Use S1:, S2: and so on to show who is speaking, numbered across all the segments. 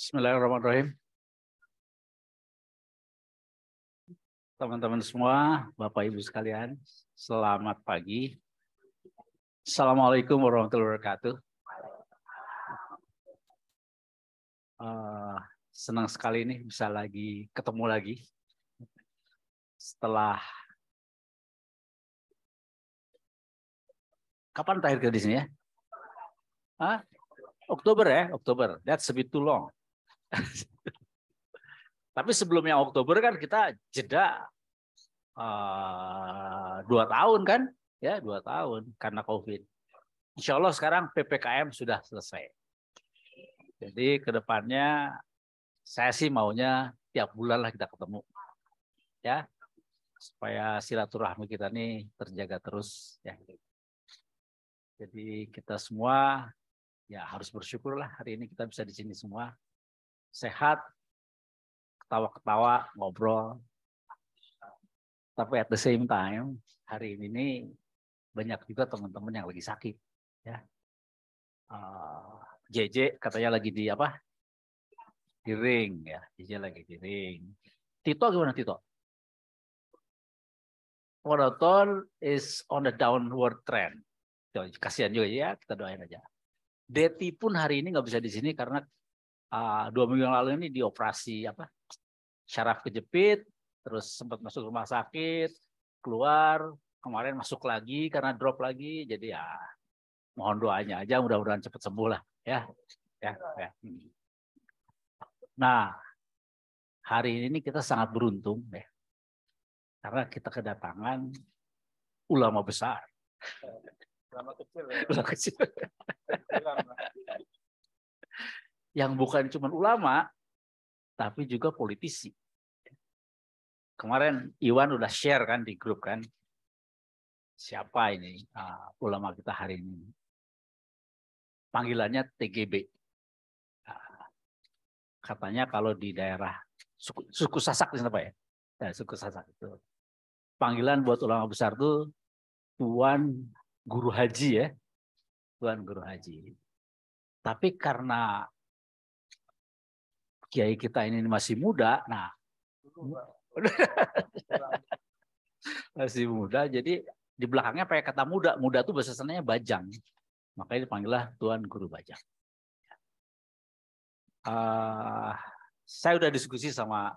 S1: Bismillahirrahmanirrahim. Teman-teman semua, Bapak Ibu sekalian, selamat pagi. Assalamualaikum warahmatullahi wabarakatuh. Uh, senang sekali nih bisa lagi ketemu lagi
S2: setelah
S1: kapan terakhir ke di sini ya? Hah? Oktober ya, Oktober. That's a bit too long. Tapi sebelumnya Oktober kan kita jeda uh, dua tahun kan, ya dua tahun karena COVID. Insya Allah sekarang ppkm sudah selesai. Jadi kedepannya saya sih maunya tiap bulan lah kita ketemu, ya supaya silaturahmi kita nih terjaga terus ya. Jadi kita semua ya harus bersyukurlah hari ini kita bisa di sini semua sehat, ketawa-ketawa, ngobrol. Tapi at the same time, hari ini nih banyak juga teman-teman yang lagi sakit. Ya. Uh, eh, JJ katanya lagi di apa? Di ring ya. JJ lagi di ring. Tito gimana Tito? Monoton is on the downward trend. Kasihan juga ya, kita doain aja. Deti pun hari ini nggak bisa di sini karena uh, dua minggu yang lalu ini dioperasi apa syaraf kejepit, terus sempat masuk rumah sakit, keluar, kemarin masuk lagi karena drop lagi, jadi ya mohon doanya aja mudah-mudahan cepat sembuh lah ya. ya, ya. Nah, hari ini kita sangat beruntung ya. Karena kita kedatangan ulama besar.
S3: Ulama
S2: kecil. Ya. Ulama kecil
S1: yang bukan cuma ulama, tapi juga politisi. Kemarin Iwan udah share kan di grup kan, siapa ini uh, ulama kita hari ini. Panggilannya TGB. Uh, ah, katanya kalau di daerah suku, suku Sasak di apa ya? ya suku Sasak itu. Panggilan buat ulama besar tuh Tuan Guru Haji ya. Tuan Guru Haji. Tapi karena kiai kita ini masih muda, nah masih muda, jadi di belakangnya pakai kata muda, muda itu bahasa sananya bajang, makanya dipanggillah Tuan Guru Bajang. Uh, saya sudah diskusi sama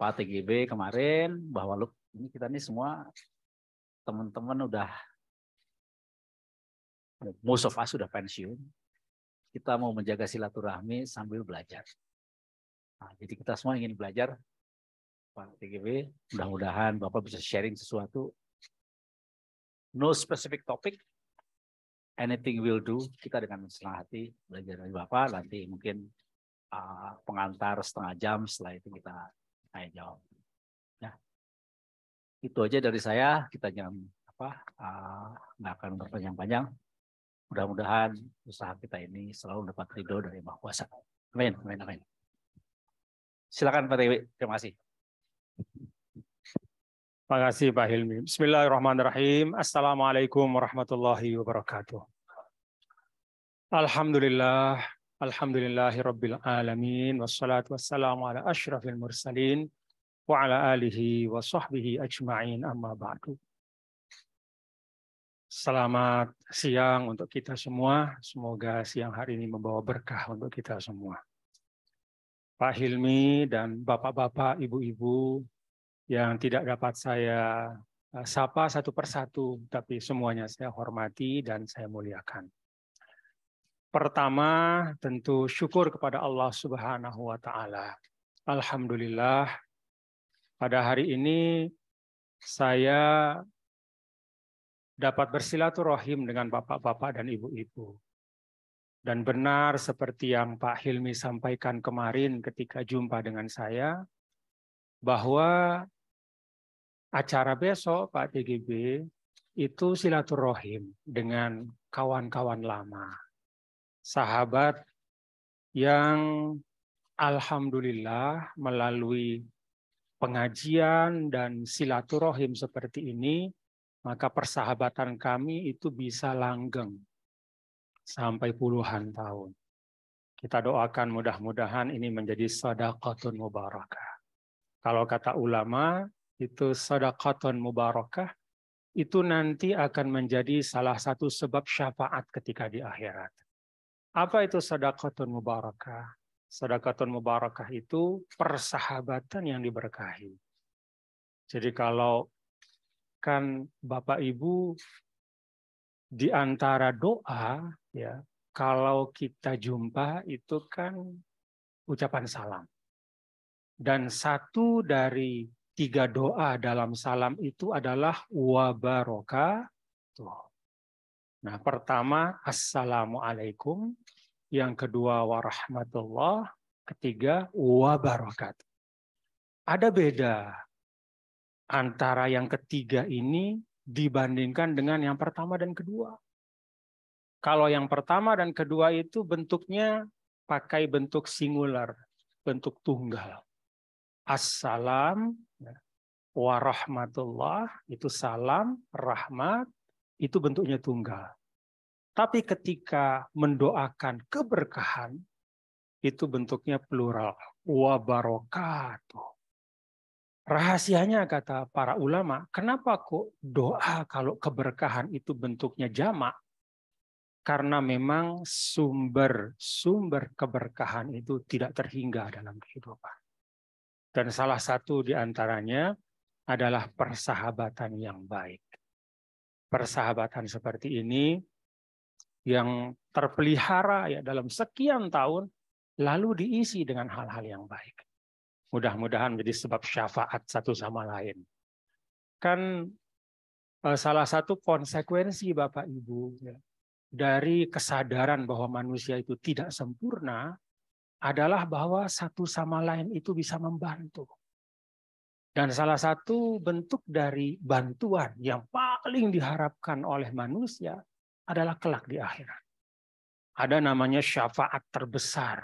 S1: Pak TGB kemarin bahwa lu, ini kita nih semua teman-teman udah most of us sudah pensiun. Kita mau menjaga silaturahmi sambil belajar. Nah, jadi kita semua ingin belajar Pak TGB. Mudah-mudahan Bapak bisa sharing sesuatu. No specific topic, anything will do. Kita dengan senang hati belajar dari Bapak. Nanti mungkin uh, pengantar setengah jam setelah itu kita tanya jawab. Ya. Itu aja dari saya. Kita jangan apa ah, nggak uh, akan berpanjang-panjang. Mudah-mudahan usaha kita ini selalu dapat ridho dari Maha Kuasa. Amin, amin, amin.
S4: Silakan Pak Dewi. Terima kasih. Terima kasih Pak Hilmi. Bismillahirrahmanirrahim. Assalamualaikum warahmatullahi wabarakatuh. Alhamdulillah. Alhamdulillahi Rabbil Alamin. Wassalatu wassalamu ala ashrafil mursalin. Wa ala alihi wa sahbihi ajma'in amma ba'du. Selamat siang untuk kita semua. Semoga siang hari ini membawa berkah untuk kita semua. Pak Hilmi dan bapak-bapak, ibu-ibu yang tidak dapat saya eh, sapa satu persatu, tapi semuanya saya hormati dan saya muliakan. Pertama, tentu syukur kepada Allah Subhanahu wa Ta'ala. Alhamdulillah, pada hari ini saya dapat bersilaturahim dengan bapak-bapak dan ibu-ibu. Dan benar seperti yang Pak Hilmi sampaikan kemarin ketika jumpa dengan saya, bahwa acara besok Pak TGB itu silaturahim dengan kawan-kawan lama, sahabat yang alhamdulillah melalui pengajian dan silaturahim seperti ini, maka persahabatan kami itu bisa langgeng, sampai puluhan tahun. Kita doakan mudah-mudahan ini menjadi sadaqatun mubarakah. Kalau kata ulama, itu sadaqatun mubarakah, itu nanti akan menjadi salah satu sebab syafaat ketika di akhirat. Apa itu sadaqatun mubarakah? Sadaqatun mubarakah itu persahabatan yang diberkahi. Jadi kalau kan Bapak Ibu di antara doa ya kalau kita jumpa itu kan ucapan salam dan satu dari tiga doa dalam salam itu adalah wabaroka tuh. Nah pertama assalamualaikum, yang kedua warahmatullah, ketiga wabarokat. Ada beda antara yang ketiga ini dibandingkan dengan yang pertama dan kedua. Kalau yang pertama dan kedua itu bentuknya pakai bentuk singular, bentuk tunggal. Assalam ya, warahmatullah itu salam, rahmat itu bentuknya tunggal. Tapi ketika mendoakan keberkahan itu bentuknya plural. Wa barokatuh. Rahasianya kata para ulama, kenapa kok doa kalau keberkahan itu bentuknya jamak, karena memang sumber-sumber keberkahan itu tidak terhingga dalam kehidupan. Dan salah satu di antaranya adalah persahabatan yang baik. Persahabatan seperti ini yang terpelihara ya dalam sekian tahun lalu diisi dengan hal-hal yang baik. Mudah-mudahan menjadi sebab syafaat satu sama lain. Kan eh, salah satu konsekuensi Bapak Ibu ya, dari kesadaran bahwa manusia itu tidak sempurna adalah bahwa satu sama lain itu bisa membantu. Dan salah satu bentuk dari bantuan yang paling diharapkan oleh manusia adalah kelak di akhirat. Ada namanya syafaat terbesar.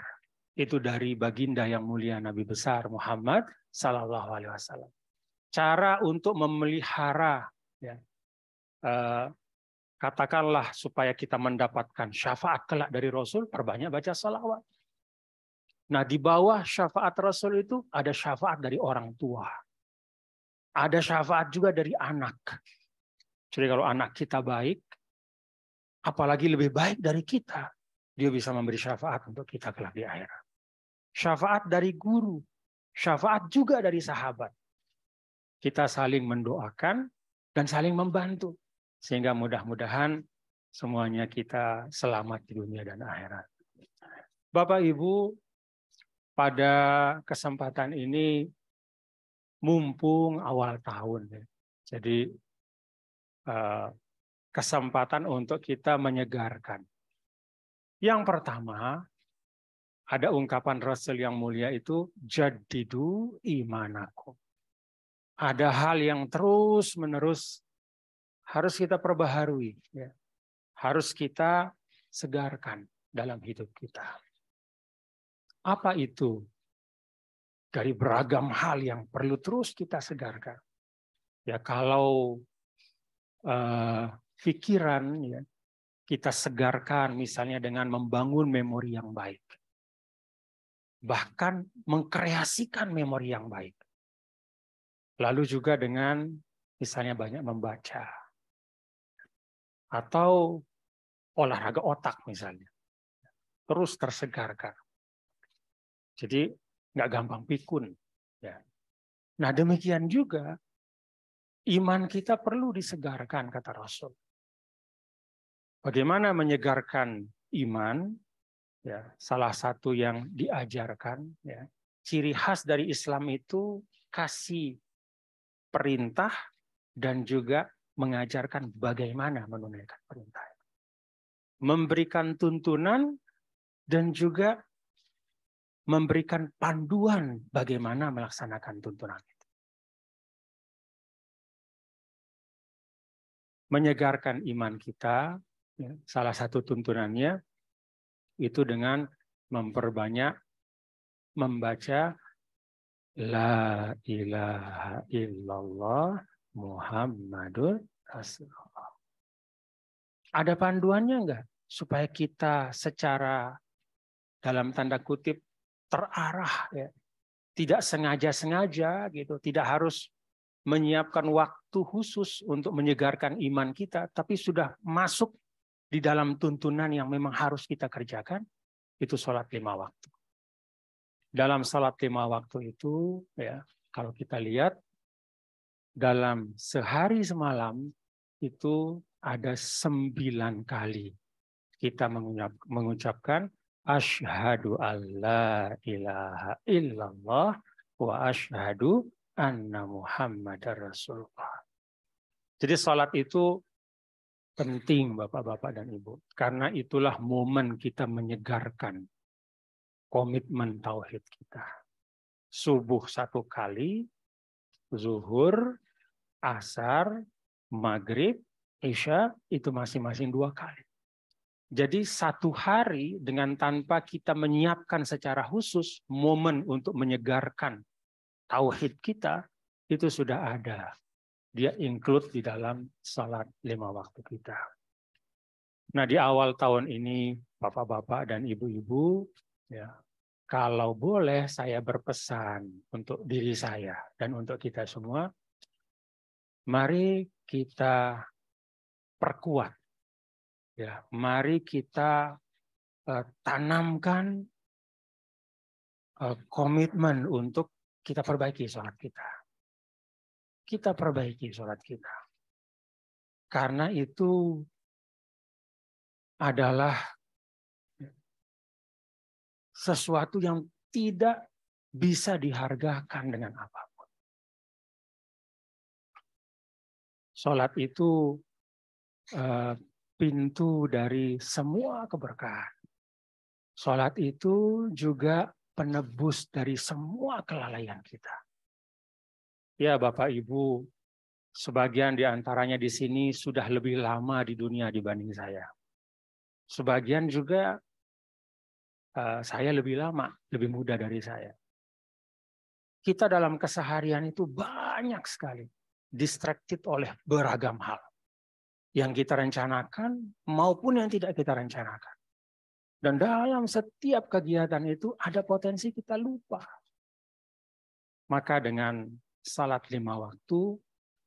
S4: Itu dari baginda yang mulia Nabi besar Muhammad Sallallahu Alaihi Wasallam. Cara untuk memelihara ya, eh, Katakanlah supaya kita mendapatkan syafaat kelak dari Rasul, perbanyak baca salawat. Nah, di bawah syafaat Rasul itu ada syafaat dari orang tua. Ada syafaat juga dari anak. Jadi kalau anak kita baik, apalagi lebih baik dari kita, dia bisa memberi syafaat untuk kita kelak di akhirat. Syafaat dari guru, syafaat juga dari sahabat. Kita saling mendoakan dan saling membantu. Sehingga mudah-mudahan semuanya kita selamat di dunia dan akhirat. Bapak Ibu, pada kesempatan ini mumpung awal tahun. Ya. Jadi eh, kesempatan untuk kita menyegarkan. Yang pertama, ada ungkapan Rasul yang mulia itu, jadidu imanaku. Ada hal yang terus-menerus harus kita perbaharui, ya. harus kita segarkan dalam hidup kita. Apa itu? Dari beragam hal yang perlu terus kita segarkan. Ya kalau uh, pikiran ya kita segarkan misalnya dengan membangun memori yang baik. Bahkan mengkreasikan memori yang baik. Lalu juga dengan misalnya banyak membaca, atau olahraga otak misalnya. Terus tersegarkan. Jadi nggak gampang pikun. Ya. Nah demikian juga iman kita perlu disegarkan kata Rasul. Bagaimana menyegarkan iman? Ya, salah satu yang diajarkan. Ya. Ciri khas dari Islam itu kasih perintah dan juga mengajarkan bagaimana menunaikan perintah. Memberikan tuntunan dan juga memberikan panduan bagaimana melaksanakan tuntunan itu. Menyegarkan iman kita, ya, salah satu tuntunannya itu dengan memperbanyak membaca La ilaha illallah Muhammadur ada panduannya enggak? Supaya kita secara dalam tanda kutip terarah ya. Tidak sengaja-sengaja gitu, tidak harus menyiapkan waktu khusus untuk menyegarkan iman kita, tapi sudah masuk di dalam tuntunan yang memang harus kita kerjakan, itu sholat lima waktu. Dalam sholat lima waktu itu, ya kalau kita lihat, dalam sehari semalam itu ada sembilan kali kita mengucapkan asyhadu alla ilaha illallah wa asyhadu anna muhammadar rasulullah. Jadi salat itu penting Bapak-bapak dan Ibu. Karena itulah momen kita menyegarkan komitmen tauhid kita. Subuh satu kali, zuhur, asar, maghrib, isya itu masing-masing dua kali. Jadi satu hari dengan tanpa kita menyiapkan secara khusus momen untuk menyegarkan tauhid kita itu sudah ada. Dia include di dalam salat lima waktu kita. Nah di awal tahun ini bapak-bapak dan ibu-ibu ya kalau boleh saya berpesan untuk diri saya dan untuk kita semua Mari kita perkuat. Ya, mari kita uh, tanamkan uh, komitmen untuk kita perbaiki sholat kita. Kita
S2: perbaiki sholat kita. Karena itu adalah sesuatu yang tidak bisa dihargakan dengan apa.
S4: Sholat itu eh, pintu dari semua keberkahan. Sholat itu juga penebus dari semua kelalaian kita. Ya Bapak Ibu, sebagian di antaranya di sini sudah lebih lama di dunia dibanding saya. Sebagian juga eh, saya lebih lama, lebih muda dari saya. Kita dalam keseharian itu banyak sekali distracted oleh beragam hal yang kita rencanakan maupun yang tidak kita rencanakan. Dan dalam setiap kegiatan itu ada potensi kita lupa. Maka dengan salat lima waktu,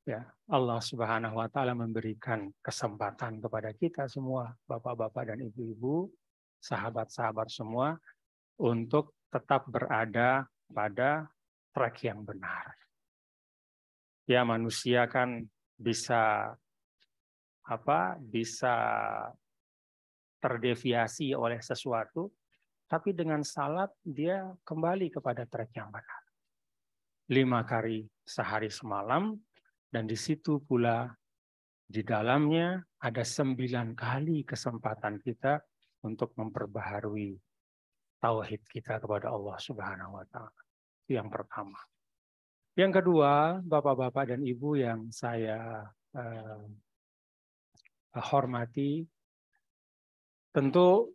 S4: ya Allah Subhanahu wa taala memberikan kesempatan kepada kita semua, bapak-bapak dan ibu-ibu, sahabat-sahabat semua untuk tetap berada pada track yang benar ya manusia kan bisa apa bisa terdeviasi oleh sesuatu tapi dengan salat dia kembali kepada track yang benar lima kali sehari semalam dan di situ pula di dalamnya ada sembilan kali kesempatan kita untuk memperbaharui tauhid kita kepada Allah Subhanahu wa taala. Itu yang pertama. Yang kedua, Bapak-bapak dan Ibu yang saya eh, hormati, tentu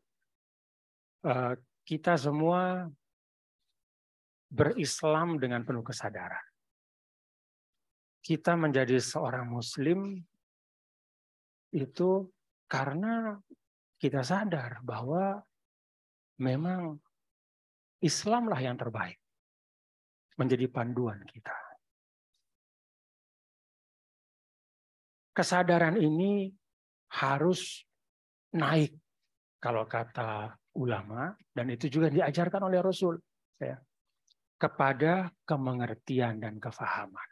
S4: eh, kita semua
S2: berislam dengan penuh kesadaran. Kita
S4: menjadi seorang muslim itu karena kita sadar bahwa memang Islamlah
S2: yang terbaik menjadi panduan kita.
S4: Kesadaran ini harus naik kalau kata ulama dan itu juga diajarkan oleh Rasul ya, kepada kemengertian dan kefahaman.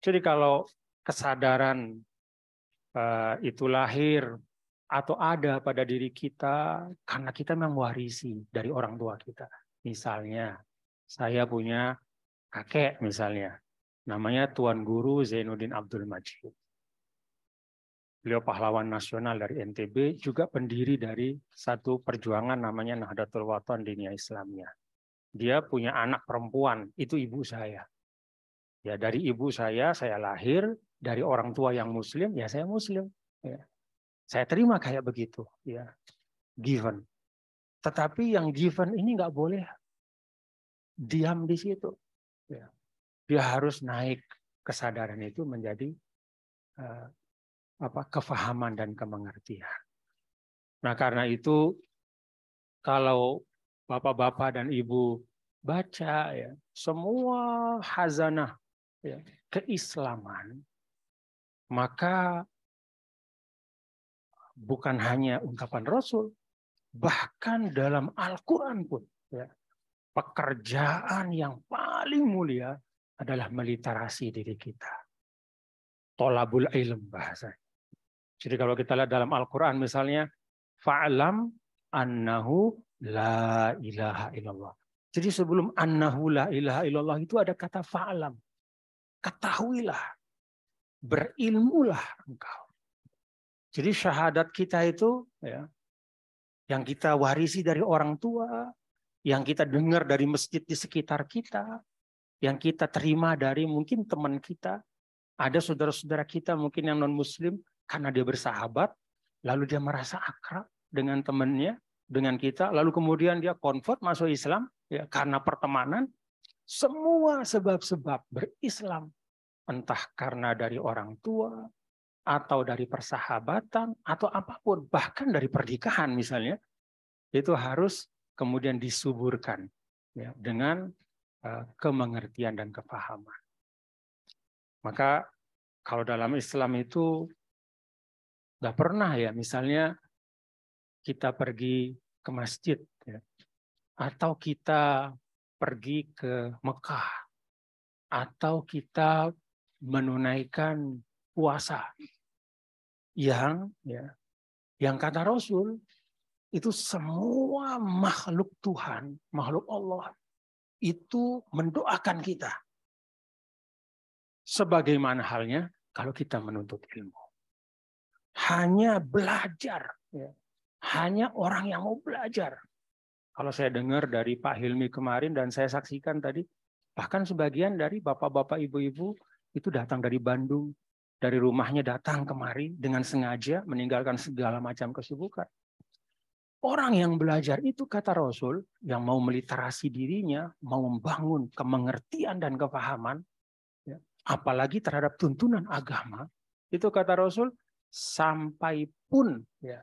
S4: Jadi kalau kesadaran uh, itu lahir atau ada pada diri kita karena kita mewarisi dari orang tua kita. Misalnya saya punya kakek misalnya, namanya Tuan Guru Zainuddin Abdul Majid. Beliau pahlawan nasional dari NTB, juga pendiri dari satu perjuangan namanya Nahdlatul Wathon Dunia Islamnya. Dia punya anak perempuan, itu ibu saya. Ya dari ibu saya, saya lahir dari orang tua yang Muslim, ya saya Muslim. Ya. Saya terima kayak begitu, ya given. Tetapi yang given ini nggak boleh diam di situ. Ya. Dia harus naik kesadaran itu menjadi eh, apa kefahaman dan kemengertian. Nah karena itu kalau bapak-bapak dan ibu baca ya semua hazanah ya, keislaman maka bukan hanya ungkapan Rasul bahkan dalam Al-Quran pun ya, pekerjaan yang paling mulia adalah meliterasi diri kita. Tolabul ilm bahasa. Jadi kalau kita lihat dalam Al-Quran misalnya, fa'alam annahu la ilaha illallah. Jadi sebelum annahu la ilaha illallah itu ada kata fa'alam. Ketahuilah, berilmulah engkau. Jadi syahadat kita itu ya, yang kita warisi dari orang tua, yang kita dengar dari masjid di sekitar kita, yang kita terima dari mungkin teman kita, ada saudara-saudara kita mungkin yang non-muslim karena dia bersahabat, lalu dia merasa akrab dengan temannya, dengan kita, lalu kemudian dia convert masuk Islam ya karena pertemanan, semua sebab-sebab berislam, entah karena dari orang tua atau dari persahabatan atau apapun, bahkan dari pernikahan misalnya, itu harus kemudian disuburkan ya, dengan uh, kemengertian dan kepahaman. Maka kalau dalam Islam itu nggak pernah ya, misalnya kita pergi ke masjid ya, atau kita pergi ke Mekah atau kita menunaikan puasa yang ya yang kata Rasul itu semua makhluk Tuhan, makhluk Allah itu mendoakan kita. Sebagaimana halnya kalau kita menuntut ilmu. Hanya belajar. Ya. Hanya orang yang mau belajar. Kalau saya dengar dari Pak Hilmi kemarin dan saya saksikan tadi, bahkan sebagian dari bapak-bapak ibu-ibu itu datang dari Bandung, dari rumahnya datang kemari dengan sengaja meninggalkan segala macam kesibukan Orang yang belajar itu kata Rasul, yang mau meliterasi dirinya, mau membangun kemengertian dan kepahaman, ya, apalagi terhadap tuntunan agama, itu kata Rasul, sampai pun, ya,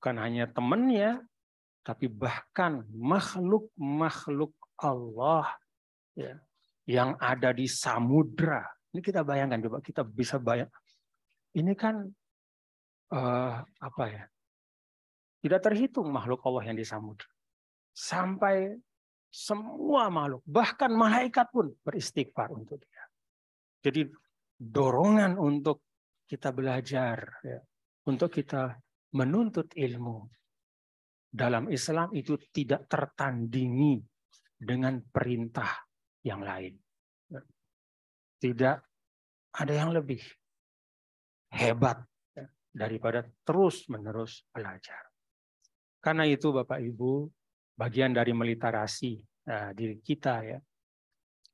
S4: bukan hanya temannya, tapi bahkan makhluk-makhluk Allah ya, yang ada di samudra. Ini kita bayangkan, coba kita bisa bayang. Ini kan uh, apa ya? Tidak terhitung makhluk Allah yang di samudra Sampai semua makhluk, bahkan malaikat pun beristighfar untuk dia. Jadi dorongan untuk kita belajar, ya, untuk kita menuntut ilmu. Dalam Islam itu tidak tertandingi dengan perintah yang lain. Ya. Tidak ada yang lebih hebat ya, daripada terus-menerus belajar. Karena itu Bapak Ibu, bagian dari meliterasi nah, diri kita ya.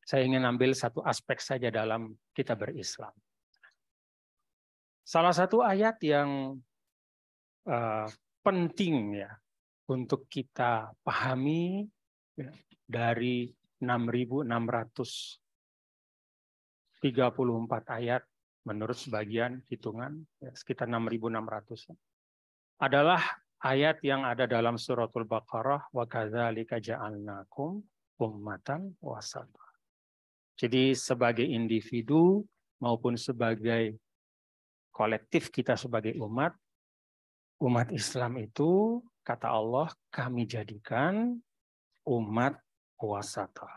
S4: Saya ingin ambil satu aspek saja dalam kita berislam. Salah satu ayat yang uh, penting ya untuk kita pahami ya, dari 6.634 ayat menurut sebagian hitungan ya, sekitar 6.600 adalah ayat yang ada dalam suratul Baqarah wa kadzalika ja'alnakum ummatan wasata. Jadi sebagai individu maupun sebagai kolektif kita sebagai umat umat Islam itu kata Allah kami jadikan umat wasata.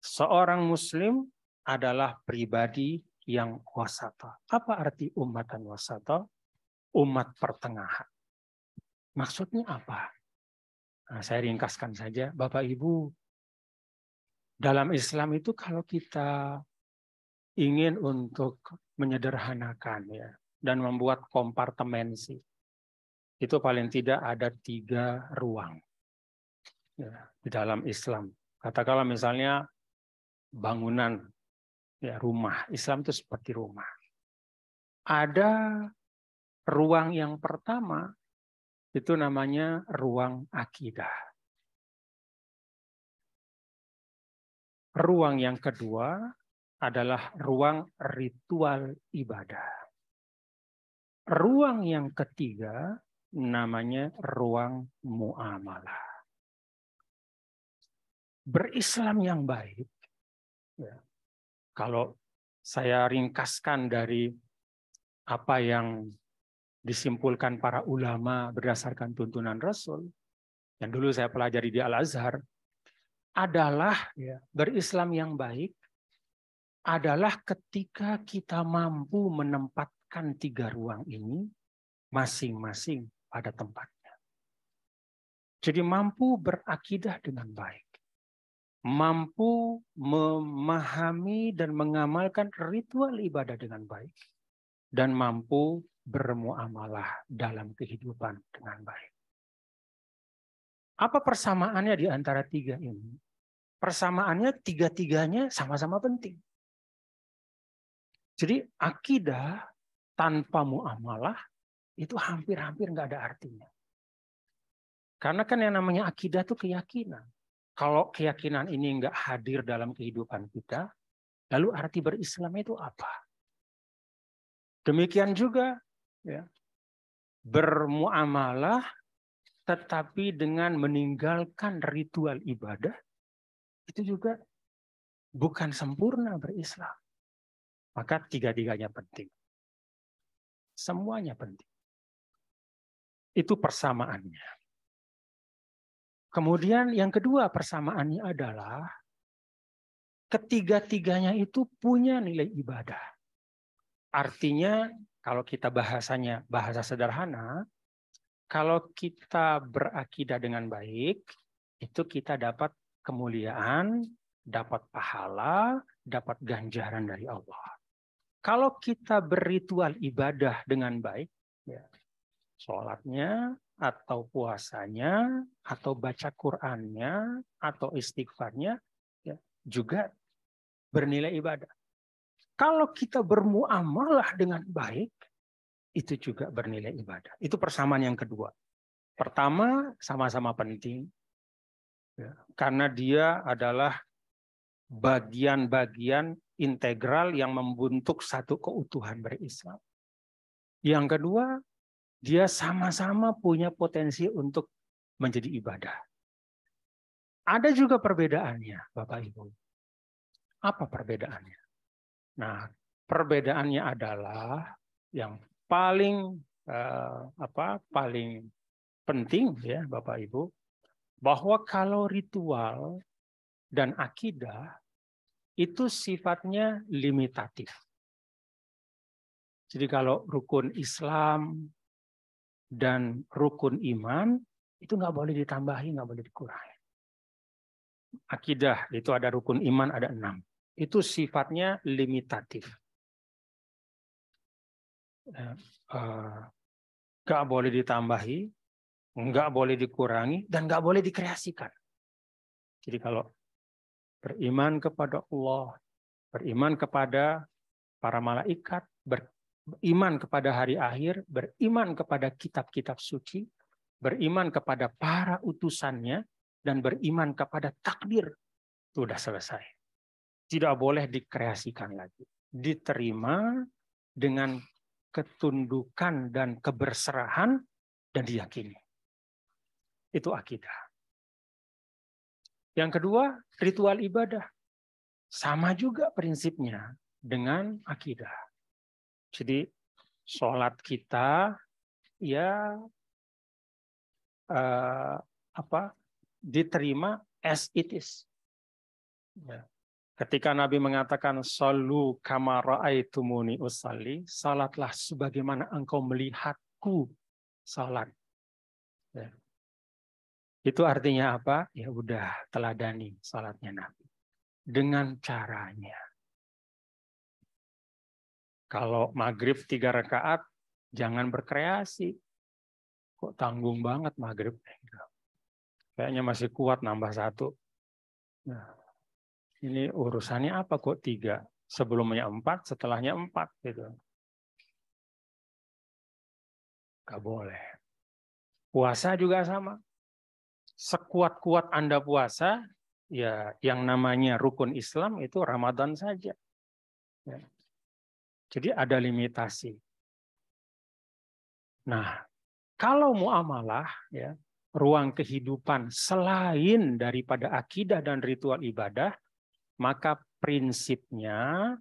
S4: Seorang muslim adalah pribadi yang wasata. Apa arti umatan wasata? Umat pertengahan. Maksudnya apa? Nah, saya ringkaskan saja, Bapak Ibu. Dalam Islam itu kalau kita ingin untuk menyederhanakan ya dan membuat kompartemensi, itu paling tidak ada tiga ruang ya, di dalam Islam. Katakanlah misalnya bangunan ya rumah. Islam itu seperti rumah. Ada ruang yang pertama
S2: itu namanya ruang akidah. Ruang yang kedua adalah ruang
S4: ritual ibadah. Ruang yang ketiga namanya ruang muamalah. Berislam yang baik, ya, kalau saya ringkaskan dari apa yang disimpulkan para ulama berdasarkan tuntunan Rasul yang dulu saya pelajari di Al Azhar adalah ya. berislam yang baik adalah ketika kita mampu menempatkan tiga ruang ini masing-masing pada tempatnya. Jadi mampu berakidah dengan baik. Mampu memahami dan mengamalkan ritual ibadah dengan baik. Dan mampu bermuamalah dalam kehidupan dengan baik. Apa persamaannya di antara tiga ini? Persamaannya tiga-tiganya sama-sama penting. Jadi akidah tanpa muamalah itu hampir-hampir nggak ada artinya. Karena kan yang namanya akidah itu keyakinan. Kalau keyakinan ini nggak hadir dalam kehidupan kita, lalu arti berislam itu apa? Demikian juga ya, bermuamalah tetapi dengan meninggalkan ritual ibadah itu juga bukan sempurna berislam.
S2: Maka tiga-tiganya penting. Semuanya penting.
S4: Itu persamaannya. Kemudian yang kedua persamaannya adalah ketiga-tiganya itu punya nilai ibadah. Artinya kalau kita bahasanya bahasa sederhana, kalau kita berakidah dengan baik, itu kita dapat kemuliaan, dapat pahala, dapat ganjaran dari Allah. Kalau kita berritual ibadah dengan baik, ya, sholatnya, atau puasanya, atau baca Qurannya, atau istighfarnya, ya, juga bernilai ibadah. Kalau kita bermuamalah dengan baik, itu juga bernilai ibadah. Itu persamaan yang kedua. Pertama, sama-sama penting. Ya, karena dia adalah bagian-bagian integral yang membentuk satu keutuhan berislam. Yang kedua, dia sama-sama punya potensi untuk menjadi ibadah. Ada juga perbedaannya, Bapak Ibu. Apa perbedaannya? Nah, perbedaannya adalah yang paling eh, apa paling penting ya Bapak Ibu bahwa kalau ritual dan akidah itu sifatnya limitatif. Jadi kalau rukun Islam dan rukun iman itu nggak boleh ditambahi, nggak boleh dikurangi. Akidah itu ada rukun iman ada enam itu sifatnya limitatif. Ya, eh, nggak boleh ditambahi, nggak boleh dikurangi, dan nggak boleh dikreasikan. Jadi kalau beriman kepada Allah, beriman kepada para malaikat, beriman kepada hari akhir, beriman kepada kitab-kitab suci, beriman kepada para utusannya, dan beriman kepada takdir, itu sudah selesai tidak boleh dikreasikan lagi. Diterima dengan ketundukan dan keberserahan dan diyakini. Itu akidah. Yang kedua, ritual ibadah. Sama juga prinsipnya dengan akidah. Jadi sholat kita ya eh, apa diterima as it is. Ya. Ketika Nabi mengatakan salu kama raaitumuni usalli, salatlah sebagaimana engkau melihatku salat. Ya. Itu artinya apa? Ya udah teladani salatnya Nabi dengan caranya. Kalau maghrib tiga rakaat, jangan berkreasi. Kok tanggung banget maghrib? Kayaknya masih kuat nambah satu. Nah, ini urusannya apa kok tiga? Sebelumnya empat, setelahnya empat gitu. Gak boleh. Puasa juga sama. Sekuat-kuat Anda puasa, ya yang namanya rukun Islam itu Ramadan saja. Ya. Jadi ada limitasi. Nah, kalau muamalah, ya, ruang kehidupan selain daripada akidah dan ritual ibadah, maka prinsipnya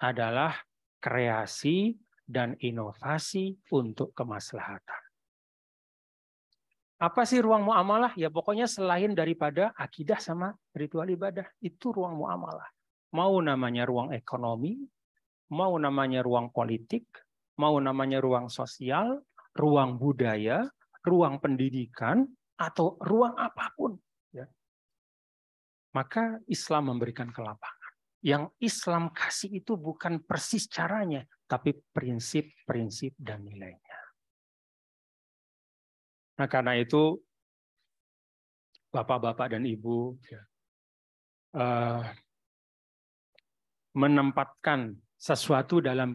S4: adalah kreasi dan inovasi untuk kemaslahatan. Apa sih ruang muamalah? Ya pokoknya selain daripada akidah sama ritual ibadah, itu ruang muamalah. Mau namanya ruang ekonomi, mau namanya ruang politik, mau namanya ruang sosial, ruang budaya, ruang pendidikan, atau ruang apapun maka Islam memberikan kelapangan. Yang Islam kasih itu bukan persis caranya, tapi prinsip-prinsip dan nilainya. Nah, karena itu bapak-bapak dan ibu ya, eh, menempatkan sesuatu dalam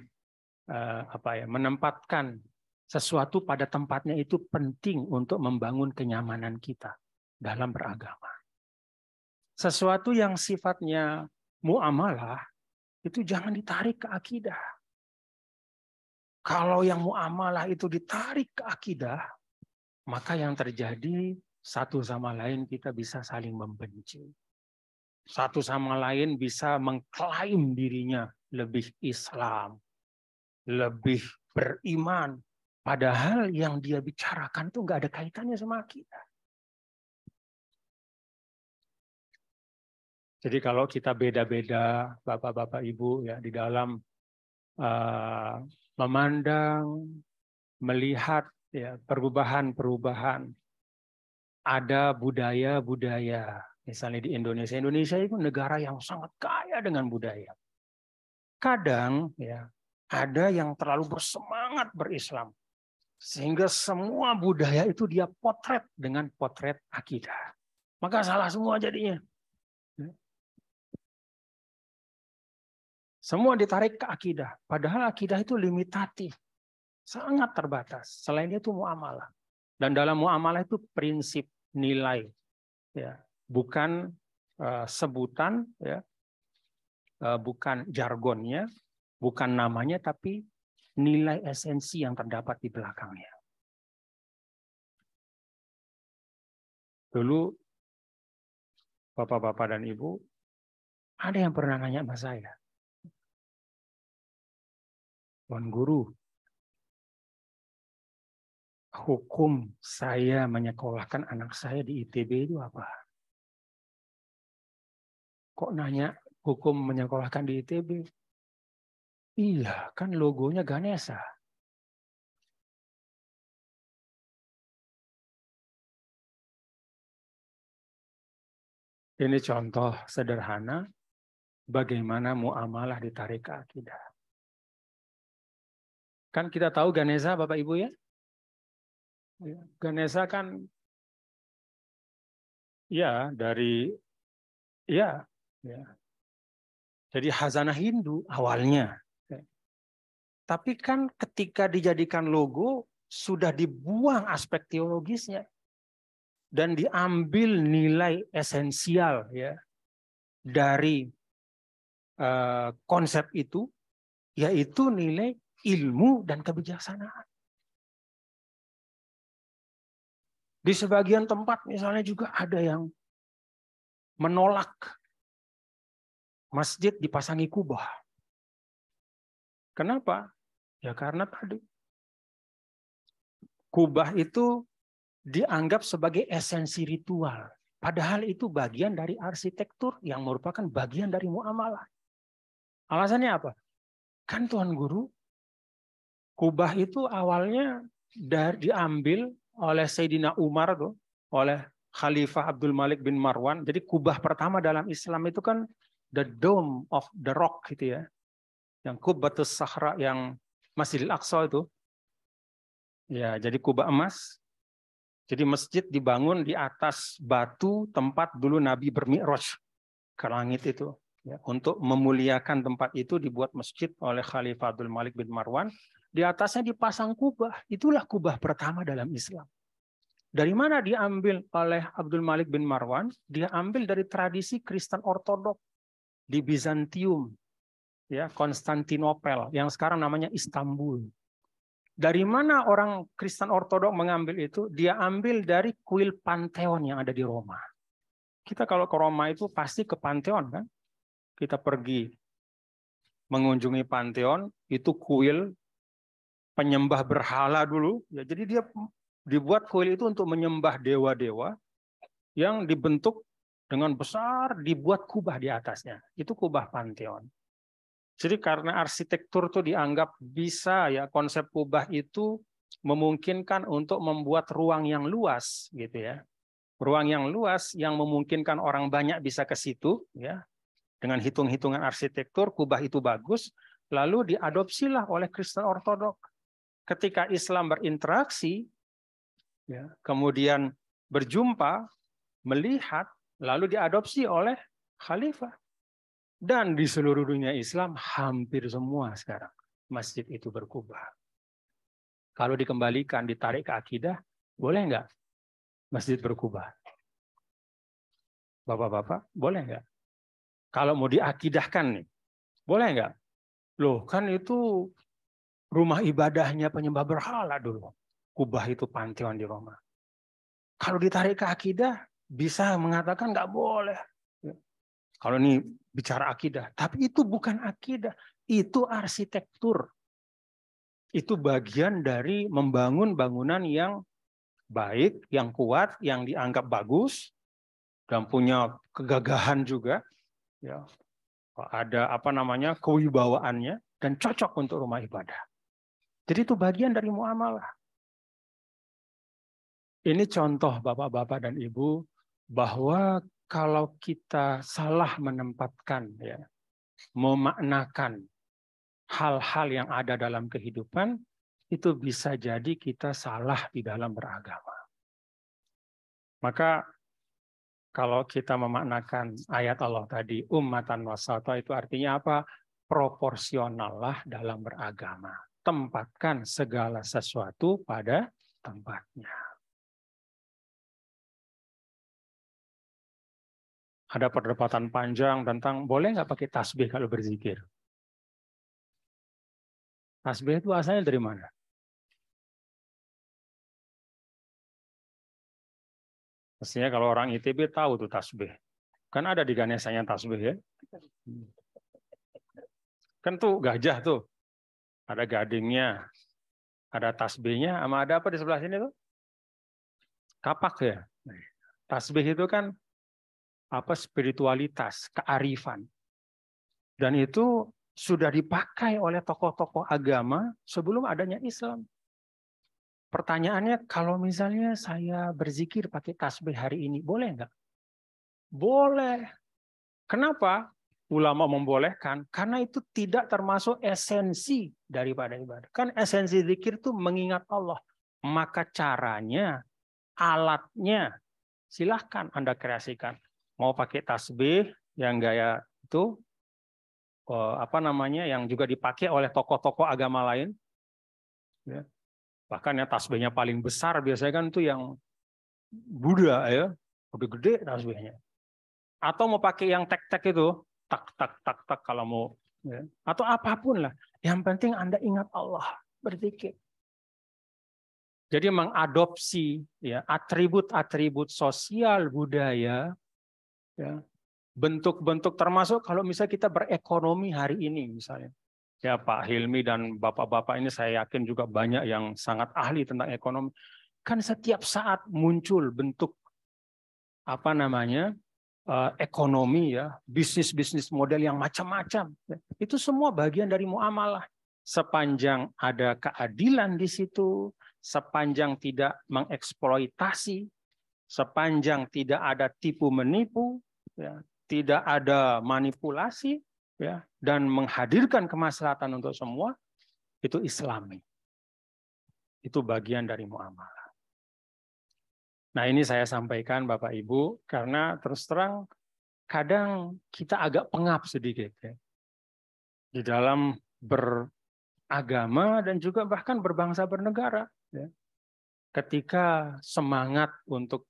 S4: eh, apa ya, menempatkan sesuatu pada tempatnya itu penting untuk membangun kenyamanan kita dalam beragama sesuatu yang sifatnya muamalah itu jangan ditarik ke akidah. Kalau yang muamalah itu ditarik ke akidah, maka yang terjadi satu sama lain kita bisa saling membenci. Satu sama lain bisa mengklaim dirinya lebih Islam, lebih beriman, padahal yang dia bicarakan
S2: itu nggak ada kaitannya sama akidah.
S4: Jadi kalau kita beda-beda, bapak-bapak, ibu ya di dalam uh, memandang, melihat ya perubahan-perubahan, ada budaya-budaya. Misalnya di Indonesia, Indonesia itu negara yang sangat kaya dengan budaya. Kadang ya ada yang terlalu bersemangat berislam, sehingga semua budaya itu dia potret dengan potret akidah. Maka salah semua jadinya. Semua ditarik ke akidah. Padahal akidah itu limitatif. Sangat terbatas. Selain itu muamalah. Dan dalam muamalah itu prinsip nilai. ya Bukan uh, sebutan, ya uh, bukan jargonnya, bukan namanya, tapi nilai esensi yang terdapat di belakangnya.
S2: Dulu Bapak-bapak dan Ibu, ada yang pernah nanya sama saya, Tuan Guru, hukum
S4: saya menyekolahkan anak saya di ITB itu apa? Kok nanya hukum menyekolahkan di ITB?
S2: Iya, kan logonya Ganesha.
S3: Ini
S4: contoh sederhana bagaimana muamalah di tarikat akidah. Kan kita tahu Ganesha Bapak Ibu ya. ya Ganesha kan
S2: ya dari
S4: ya, ya. Jadi hazana Hindu awalnya. Ya. Tapi kan ketika dijadikan logo sudah dibuang aspek teologisnya dan diambil nilai esensial ya dari uh, konsep itu
S2: yaitu nilai ilmu dan kebijaksanaan. Di sebagian tempat misalnya juga ada yang menolak masjid dipasangi kubah.
S4: Kenapa? Ya karena tadi kubah itu dianggap sebagai esensi ritual. Padahal itu bagian dari arsitektur yang merupakan bagian dari muamalah. Alasannya apa? Kan Tuhan Guru Kubah itu awalnya dari diambil oleh Sayyidina Umar tuh, oleh Khalifah Abdul Malik bin Marwan. Jadi kubah pertama dalam Islam itu kan the dome of the rock gitu ya. Yang kubatus sahra yang Masjidil Aqsa itu. Ya, jadi kubah emas. Jadi masjid dibangun di atas batu tempat dulu Nabi bermi'raj ke langit itu. Ya, untuk memuliakan tempat itu dibuat masjid oleh Khalifah Abdul Malik bin Marwan di atasnya dipasang kubah. Itulah kubah pertama dalam Islam. Dari mana diambil oleh Abdul Malik bin Marwan? Dia ambil dari tradisi Kristen Ortodok di Bizantium, ya Konstantinopel, yang sekarang namanya Istanbul. Dari mana orang Kristen Ortodok mengambil itu? Dia ambil dari kuil Pantheon yang ada di Roma. Kita kalau ke Roma itu pasti ke Pantheon kan? Kita pergi mengunjungi Pantheon, itu kuil penyembah berhala dulu. Ya, jadi dia dibuat kuil itu untuk menyembah dewa-dewa yang dibentuk dengan besar dibuat kubah di atasnya. Itu kubah Pantheon. Jadi karena arsitektur itu dianggap bisa ya konsep kubah itu memungkinkan untuk membuat ruang yang luas gitu ya. Ruang yang luas yang memungkinkan orang banyak bisa ke situ ya. Dengan hitung-hitungan arsitektur kubah itu bagus lalu diadopsilah oleh Kristen Ortodoks ketika Islam berinteraksi, ya, kemudian berjumpa, melihat, lalu diadopsi oleh khalifah. Dan di seluruh dunia Islam hampir semua sekarang masjid itu berkubah. Kalau dikembalikan, ditarik ke akidah, boleh nggak masjid berkubah? Bapak-bapak, boleh nggak? Kalau mau diakidahkan nih, boleh nggak? Loh, kan itu rumah ibadahnya penyembah berhala dulu. Kubah itu panteon di Roma. Kalau ditarik ke akidah, bisa mengatakan nggak boleh. Kalau ini bicara akidah, tapi itu bukan akidah, itu arsitektur. Itu bagian dari membangun bangunan yang baik, yang kuat, yang dianggap bagus, dan punya kegagahan juga. Ya, ada apa namanya kewibawaannya dan cocok untuk rumah ibadah. Jadi itu bagian dari muamalah. Ini contoh Bapak-bapak dan Ibu bahwa kalau kita salah menempatkan ya, memaknakan hal-hal yang ada dalam kehidupan, itu bisa jadi kita salah di dalam beragama. Maka kalau kita memaknakan ayat Allah tadi, ummatan wasata itu artinya apa? Proporsionallah dalam beragama tempatkan segala sesuatu pada
S2: tempatnya. Ada perdebatan panjang tentang boleh nggak pakai tasbih kalau berzikir. Tasbih itu asalnya dari mana?
S4: Mestinya kalau orang ITB tahu tuh tasbih. Kan ada di Ganesanya tasbih ya. Kan tuh gajah tuh ada gadingnya, ada tasbihnya, sama ada apa di sebelah sini tuh? Kapak ya. Tasbih itu kan apa spiritualitas, kearifan. Dan itu sudah dipakai oleh tokoh-tokoh agama sebelum adanya Islam. Pertanyaannya, kalau misalnya saya berzikir pakai tasbih hari ini, boleh nggak? Boleh. Kenapa? ulama membolehkan karena itu tidak termasuk esensi daripada ibadah. Kan esensi zikir itu mengingat Allah. Maka caranya, alatnya, silahkan Anda kreasikan. Mau pakai tasbih yang gaya itu, eh, apa namanya, yang juga dipakai oleh tokoh-tokoh agama lain. Ya. Bahkan ya tasbihnya paling besar biasanya kan itu yang Buddha ya, lebih gede tasbihnya. Atau mau pakai yang tek-tek itu, tak tak tak tak kalau mau ya. atau apapun lah. Yang penting Anda ingat Allah, berzikir. Jadi mengadopsi ya atribut-atribut sosial budaya ya bentuk-bentuk termasuk kalau misalnya kita berekonomi hari ini misalnya. Ya Pak Hilmi dan Bapak-bapak ini saya yakin juga banyak yang sangat ahli tentang ekonomi. Kan setiap saat muncul bentuk apa namanya? Eh, ekonomi ya, bisnis-bisnis model yang macam-macam. Itu semua bagian dari muamalah. Sepanjang ada keadilan di situ, sepanjang tidak mengeksploitasi, sepanjang tidak ada tipu menipu, ya, tidak ada manipulasi, ya, dan menghadirkan kemaslahatan untuk semua, itu islami. Itu bagian dari muamalah. Nah ini saya sampaikan Bapak Ibu karena terus terang kadang kita agak pengap sedikit ya. di dalam beragama dan juga bahkan berbangsa bernegara. Ya. Ketika semangat untuk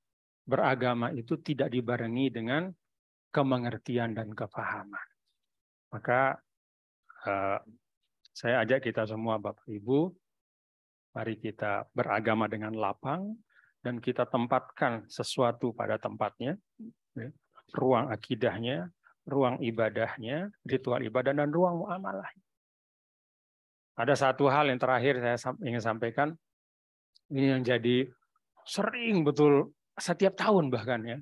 S4: beragama itu tidak dibarengi dengan kemengertian dan kefahaman Maka eh, saya ajak kita semua Bapak Ibu, mari kita beragama dengan lapang, dan kita tempatkan sesuatu pada tempatnya, ya. ruang akidahnya, ruang ibadahnya, ritual ibadah, dan ruang muamalah. Ada satu hal yang terakhir saya ingin sampaikan, ini yang jadi sering betul setiap tahun bahkan ya,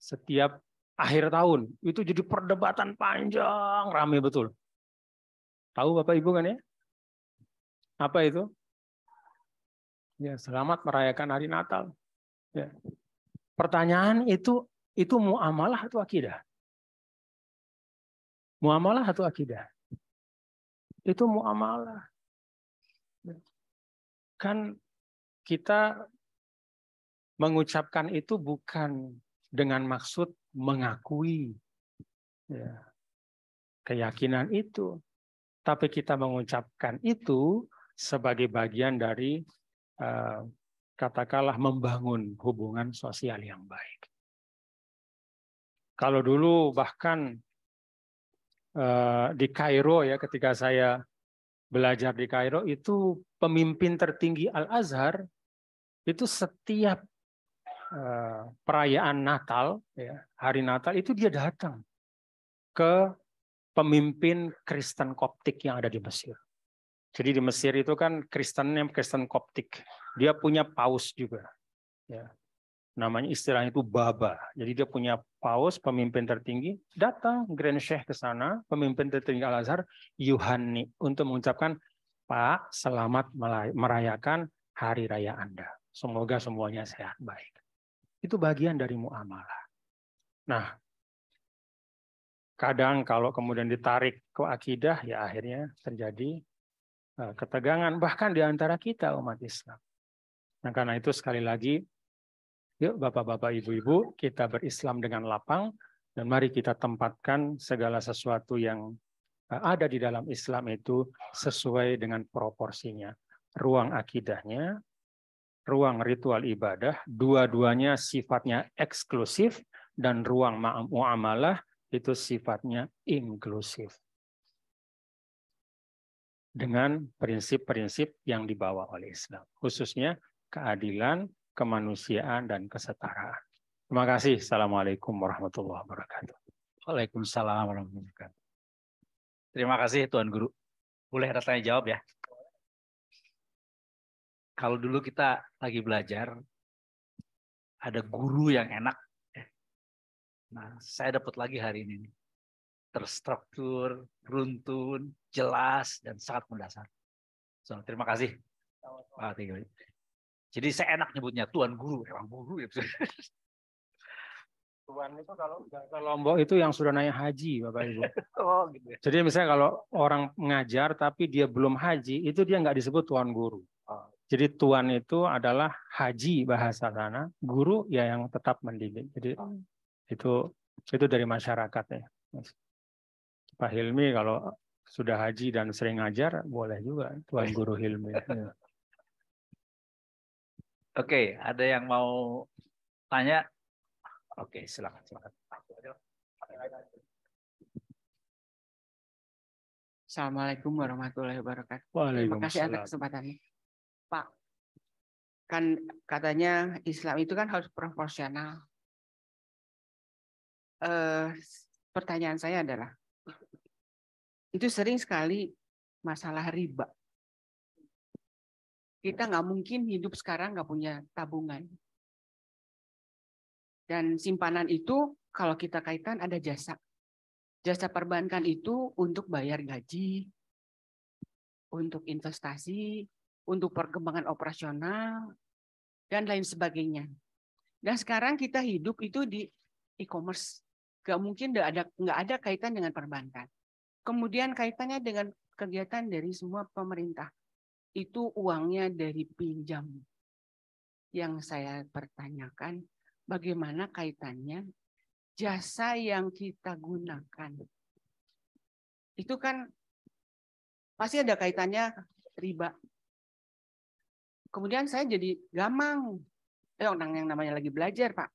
S4: setiap akhir tahun itu jadi perdebatan panjang, ramai betul. Tahu Bapak Ibu kan ya? Apa itu? Ya, selamat merayakan hari Natal. Ya. Pertanyaan itu itu muamalah atau akidah?
S2: Muamalah atau akidah? Itu muamalah.
S4: Ya. Kan kita mengucapkan itu bukan dengan maksud mengakui ya, keyakinan itu, tapi kita mengucapkan itu sebagai bagian dari Eh, katakanlah membangun hubungan sosial yang baik. Kalau dulu bahkan eh, di Kairo ya ketika saya belajar di Kairo itu pemimpin tertinggi Al Azhar itu setiap eh, perayaan Natal ya, hari Natal itu dia datang ke pemimpin Kristen Koptik yang ada di Mesir. Jadi di Mesir itu kan Kristennya Kristen Koptik. Dia punya paus juga. Ya. Namanya istilahnya itu Baba. Jadi dia punya paus, pemimpin tertinggi. Datang Grand Sheikh ke sana, pemimpin tertinggi Al-Azhar, Yuhani, untuk mengucapkan, Pak, selamat merayakan hari raya Anda. Semoga semuanya sehat baik. Itu bagian dari muamalah. Nah, kadang kalau kemudian ditarik ke akidah, ya akhirnya terjadi Eh, ketegangan bahkan di antara kita umat Islam. Nah, karena itu sekali lagi yuk Bapak-bapak, Ibu-ibu, kita berislam dengan lapang dan mari kita tempatkan segala sesuatu yang eh, ada di dalam Islam itu sesuai dengan proporsinya. Ruang akidahnya, ruang ritual ibadah, dua-duanya sifatnya eksklusif dan ruang muamalah itu sifatnya inklusif dengan prinsip-prinsip yang dibawa oleh Islam, khususnya keadilan, kemanusiaan, dan kesetaraan. Terima kasih. Assalamualaikum warahmatullahi wabarakatuh.
S1: Waalaikumsalam warahmatullahi wabarakatuh.
S4: Terima kasih Tuan Guru. Boleh ada tanya
S1: jawab ya? Kalau dulu kita lagi belajar, ada guru yang enak. Nah, saya dapat lagi hari ini terstruktur, runtun, jelas, dan sangat mendasar. So, terima kasih. Jadi saya enak nyebutnya Tuan
S4: Guru, emang guru ya. Tuan itu kalau ke Lombok itu yang sudah naik haji, Bapak Ibu. Oh, gitu. Jadi misalnya kalau orang mengajar tapi dia belum haji, itu dia nggak disebut Tuan Guru. Oh. Jadi Tuan itu adalah haji bahasa sana, guru ya yang tetap mendidik. Jadi oh. itu itu dari masyarakat Mas. Pak Hilmi kalau sudah haji dan sering ngajar, boleh juga Tuan Guru Hilmi. Iya.
S1: Oke, okay, ada yang mau tanya? Oke, okay, silakan, silakan.
S5: Assalamualaikum warahmatullahi wabarakatuh. Terima kasih atas kesempatannya. Pak, kan katanya Islam itu kan harus proporsional. Eh, pertanyaan saya adalah, itu sering sekali masalah riba. Kita nggak mungkin hidup sekarang nggak punya tabungan. Dan simpanan itu kalau kita kaitan ada jasa. Jasa perbankan itu untuk bayar gaji, untuk investasi, untuk perkembangan operasional, dan lain sebagainya. Dan sekarang kita hidup itu di e-commerce. Gak mungkin gak ada, gak ada kaitan dengan perbankan. Kemudian kaitannya dengan kegiatan dari semua pemerintah. Itu uangnya dari pinjam. Yang saya pertanyakan, bagaimana kaitannya jasa yang kita gunakan? Itu kan pasti ada kaitannya riba. Kemudian saya jadi gamang. Eh, orang yang namanya lagi belajar, Pak.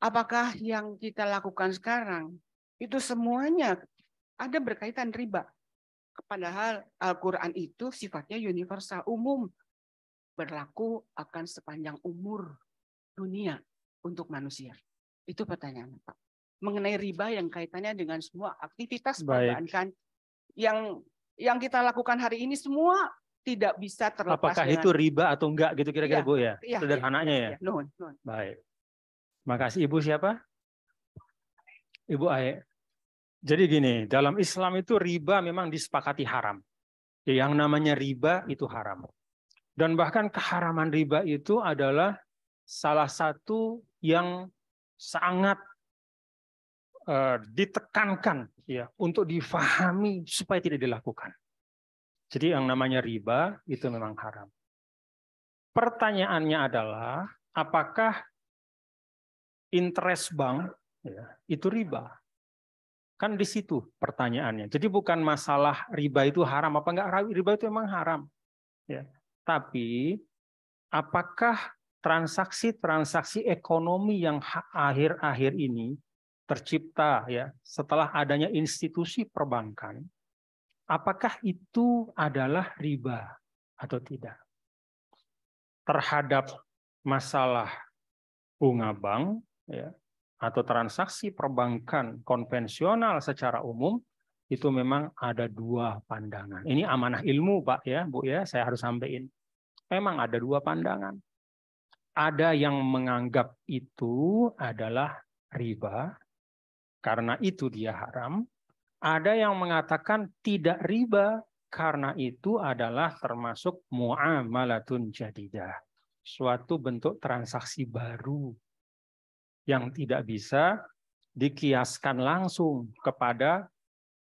S5: Apakah yang kita lakukan sekarang itu semuanya ada berkaitan riba. Padahal Al-Quran itu sifatnya universal, umum. Berlaku akan sepanjang umur dunia untuk manusia. Itu pertanyaan Pak. Mengenai riba yang kaitannya dengan semua aktivitas perbankan yang yang kita lakukan hari ini semua tidak bisa terlepas. Apakah dengan... itu riba
S4: atau enggak gitu kira-kira ya, Bu ya? Iya, iya. ya Sederhananya ya. ya. Nun, nun. Baik. Makasih Ibu siapa? Ibu Aek. Jadi gini, dalam Islam itu riba memang disepakati haram. Yang namanya riba itu haram. Dan bahkan keharaman riba itu adalah salah satu yang sangat eh, ditekankan ya untuk difahami supaya tidak dilakukan. Jadi yang namanya riba itu memang haram. Pertanyaannya adalah apakah interest bank ya, itu riba? Kan di situ pertanyaannya. Jadi bukan masalah riba itu haram apa enggak riba itu memang haram. Ya. Tapi apakah transaksi-transaksi ekonomi yang akhir-akhir ini tercipta ya setelah adanya institusi perbankan apakah itu adalah riba atau tidak terhadap masalah bunga bank ya atau transaksi perbankan konvensional secara umum itu memang ada dua pandangan. Ini amanah ilmu, Pak ya, Bu ya, saya harus sampaikan. Memang ada dua pandangan. Ada yang menganggap itu adalah riba karena itu dia haram. Ada yang mengatakan tidak riba karena itu adalah termasuk muamalatun jadidah, suatu bentuk transaksi baru yang tidak bisa dikiaskan langsung kepada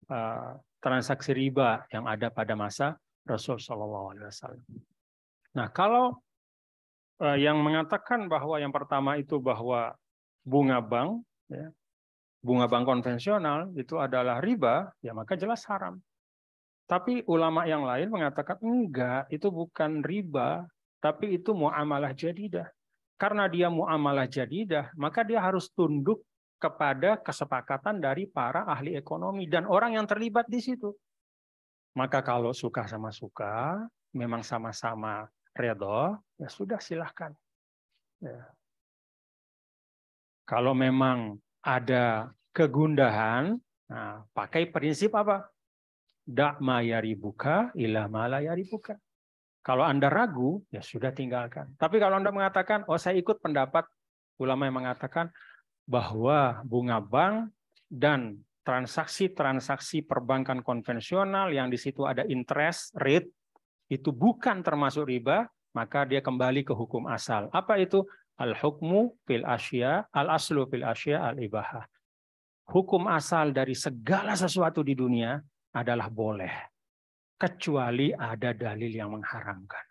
S4: eh, transaksi riba yang ada pada masa Rasul Shallallahu Alaihi Wasallam. Nah, kalau eh, yang mengatakan bahwa yang pertama itu bahwa bunga bank, ya, bunga bank konvensional itu adalah riba, ya maka jelas haram. Tapi ulama yang lain mengatakan enggak, itu bukan riba, tapi itu muamalah jadidah. Karena dia muamalah jadidah, maka dia harus tunduk kepada kesepakatan dari para ahli ekonomi dan orang yang terlibat di situ. Maka kalau suka sama suka, memang sama-sama redo, ya sudah silahkan. Ya. Kalau memang ada kegundahan, nah, pakai prinsip apa? Dak yari buka, ilah ma yari yaribuka. Kalau Anda ragu, ya sudah tinggalkan. Tapi kalau Anda mengatakan, oh saya ikut pendapat ulama yang mengatakan bahwa bunga bank dan transaksi-transaksi perbankan konvensional yang di situ ada interest rate itu bukan termasuk riba, maka dia kembali ke hukum asal. Apa itu? Al-hukmu fil asya, al-aslu fil asya, al ibaha Hukum asal dari segala sesuatu di dunia adalah boleh kecuali ada dalil yang mengharamkan.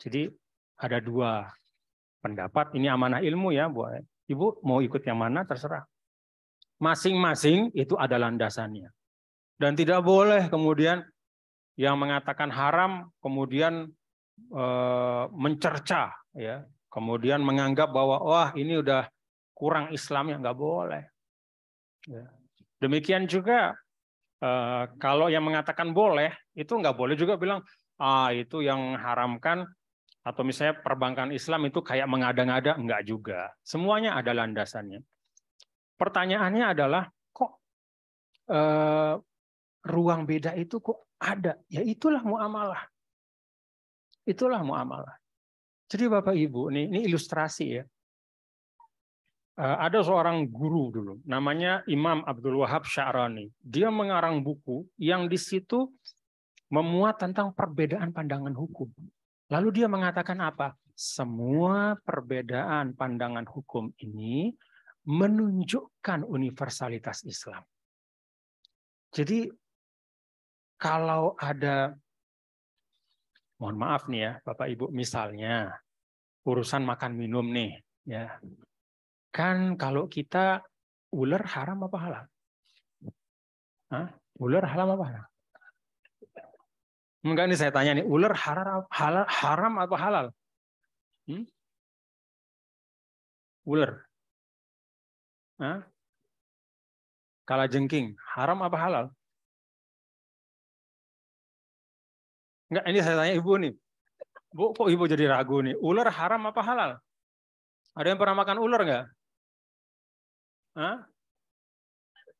S4: Jadi ada dua pendapat. Ini amanah ilmu ya, Bu. Ibu mau ikut yang mana terserah. Masing-masing itu ada landasannya. Dan tidak boleh kemudian yang mengatakan haram kemudian e, mencerca ya, kemudian menganggap bahwa wah ini udah kurang Islam ya nggak boleh. Ya. Demikian juga Eh, kalau yang mengatakan boleh, itu nggak boleh juga bilang, ah itu yang haramkan, atau misalnya perbankan Islam itu kayak mengada-ngada, nggak juga. Semuanya ada landasannya. Pertanyaannya adalah, kok eh, ruang beda itu kok ada? Ya itulah muamalah. Itulah muamalah. Jadi Bapak Ibu, ini, ini ilustrasi ya. Eh, ada seorang guru dulu, namanya Imam Abdul Wahab Sha'rani. Dia mengarang buku yang di situ memuat tentang perbedaan pandangan hukum. Lalu dia mengatakan apa? Semua perbedaan pandangan hukum ini menunjukkan universalitas Islam. Jadi kalau ada, mohon maaf nih ya, Bapak Ibu, misalnya urusan makan minum nih, ya Kan kalau kita ular haram apa halal? Hah? Ular haram apa halal? Enggak nih saya tanya nih, ular haram, halal, haram apa halal? Hmm?
S2: Ular. Hah? Kala jengking, haram apa halal?
S4: Enggak, ini saya tanya ibu nih. Bu, kok ibu jadi ragu nih? Ular haram apa halal? Ada yang pernah makan ular nggak? Hah?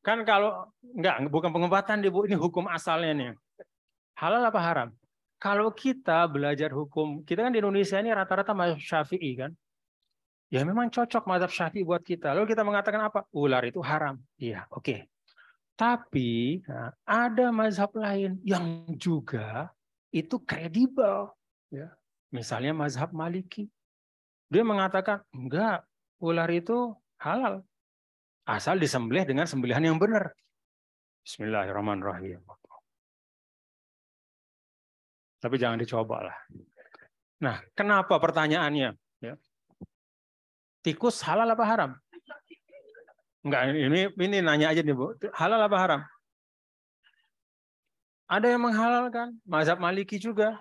S4: Kan kalau enggak bukan pengobatan ibu ini hukum asalnya nih. Halal apa haram? Kalau kita belajar hukum, kita kan di Indonesia ini rata-rata mazhab Syafi'i kan? Ya memang cocok mazhab Syafi'i buat kita. Lalu kita mengatakan apa? Ular itu haram. Iya, oke. Okay. Tapi nah, ada mazhab lain yang juga itu kredibel. Ya. Misalnya mazhab Maliki. Dia mengatakan, enggak, ular itu halal. Asal disembelih dengan sembelihan yang benar. Bismillahirrahmanirrahim. Tapi jangan dicoba lah. Nah, kenapa pertanyaannya? Ya. Tikus halal apa haram? Enggak, ini ini nanya aja nih, Bu. Halal apa haram? Ada yang menghalalkan, mazhab Maliki juga.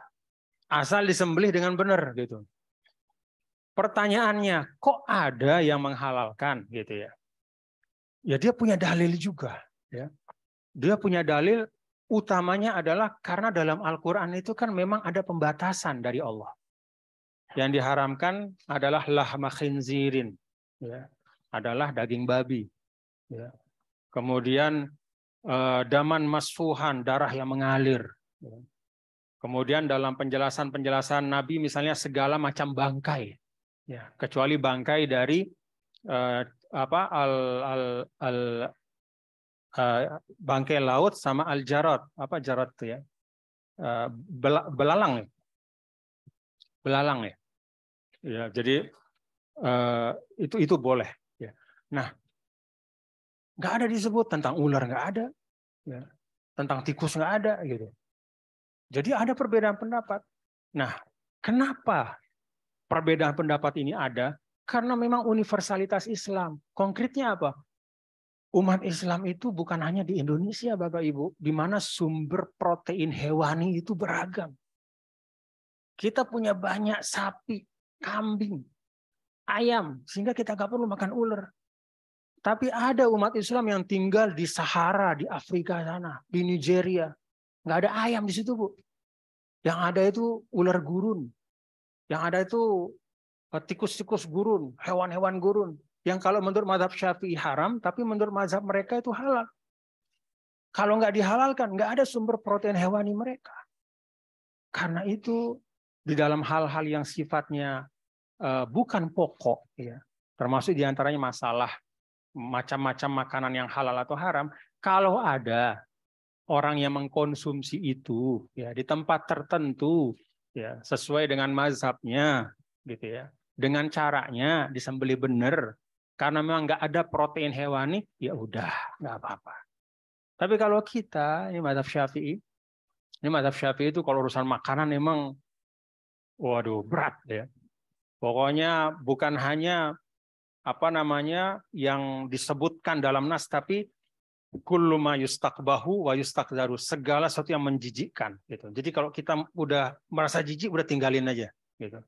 S4: Asal disembelih dengan benar gitu. Pertanyaannya, kok ada yang menghalalkan gitu ya? ya dia punya dalil juga. Ya. Dia punya dalil utamanya adalah karena dalam Al-Quran itu kan memang ada pembatasan dari Allah. Yang diharamkan adalah lahma khinzirin. Ya. Adalah daging babi. Ya. Kemudian eh, daman masfuhan, darah yang mengalir. Ya. Kemudian dalam penjelasan-penjelasan Nabi misalnya segala macam bangkai. Ya, kecuali bangkai dari eh, apa al al al uh, bangkai laut sama al jarot apa jarot tuh ya uh, eh, bel, belalang ya belalang ya ya jadi uh, itu itu boleh ya nah nggak ada disebut tentang ular nggak ada ya. tentang tikus nggak ada gitu jadi ada perbedaan pendapat nah kenapa perbedaan pendapat ini ada karena memang universalitas Islam. Konkretnya apa? Umat Islam itu bukan hanya di Indonesia, Bapak Ibu, di mana sumber protein hewani itu beragam. Kita punya banyak sapi, kambing, ayam, sehingga kita nggak perlu makan ular. Tapi ada umat Islam yang tinggal di Sahara, di Afrika sana, di Nigeria. Nggak ada ayam di situ, Bu. Yang ada itu ular gurun. Yang ada itu Eh, tikus-tikus gurun, hewan-hewan gurun. Yang kalau menurut mazhab syafi'i haram, tapi menurut mazhab mereka itu halal. Kalau nggak dihalalkan, nggak ada sumber protein hewani mereka. Karena itu di dalam hal-hal yang sifatnya eh, bukan pokok, ya, termasuk diantaranya masalah macam-macam makanan yang halal atau haram, kalau ada orang yang mengkonsumsi itu ya di tempat tertentu ya sesuai dengan mazhabnya gitu ya dengan caranya disembeli benar karena memang nggak ada protein hewani ya udah nggak apa-apa tapi kalau kita ini madhab syafi'i ini madhab syafi'i itu kalau urusan makanan memang waduh berat ya pokoknya bukan hanya apa namanya yang disebutkan dalam nas tapi kulumayustakbahu wayustakzaru segala sesuatu yang menjijikkan gitu. Jadi kalau kita udah merasa jijik udah tinggalin aja gitu.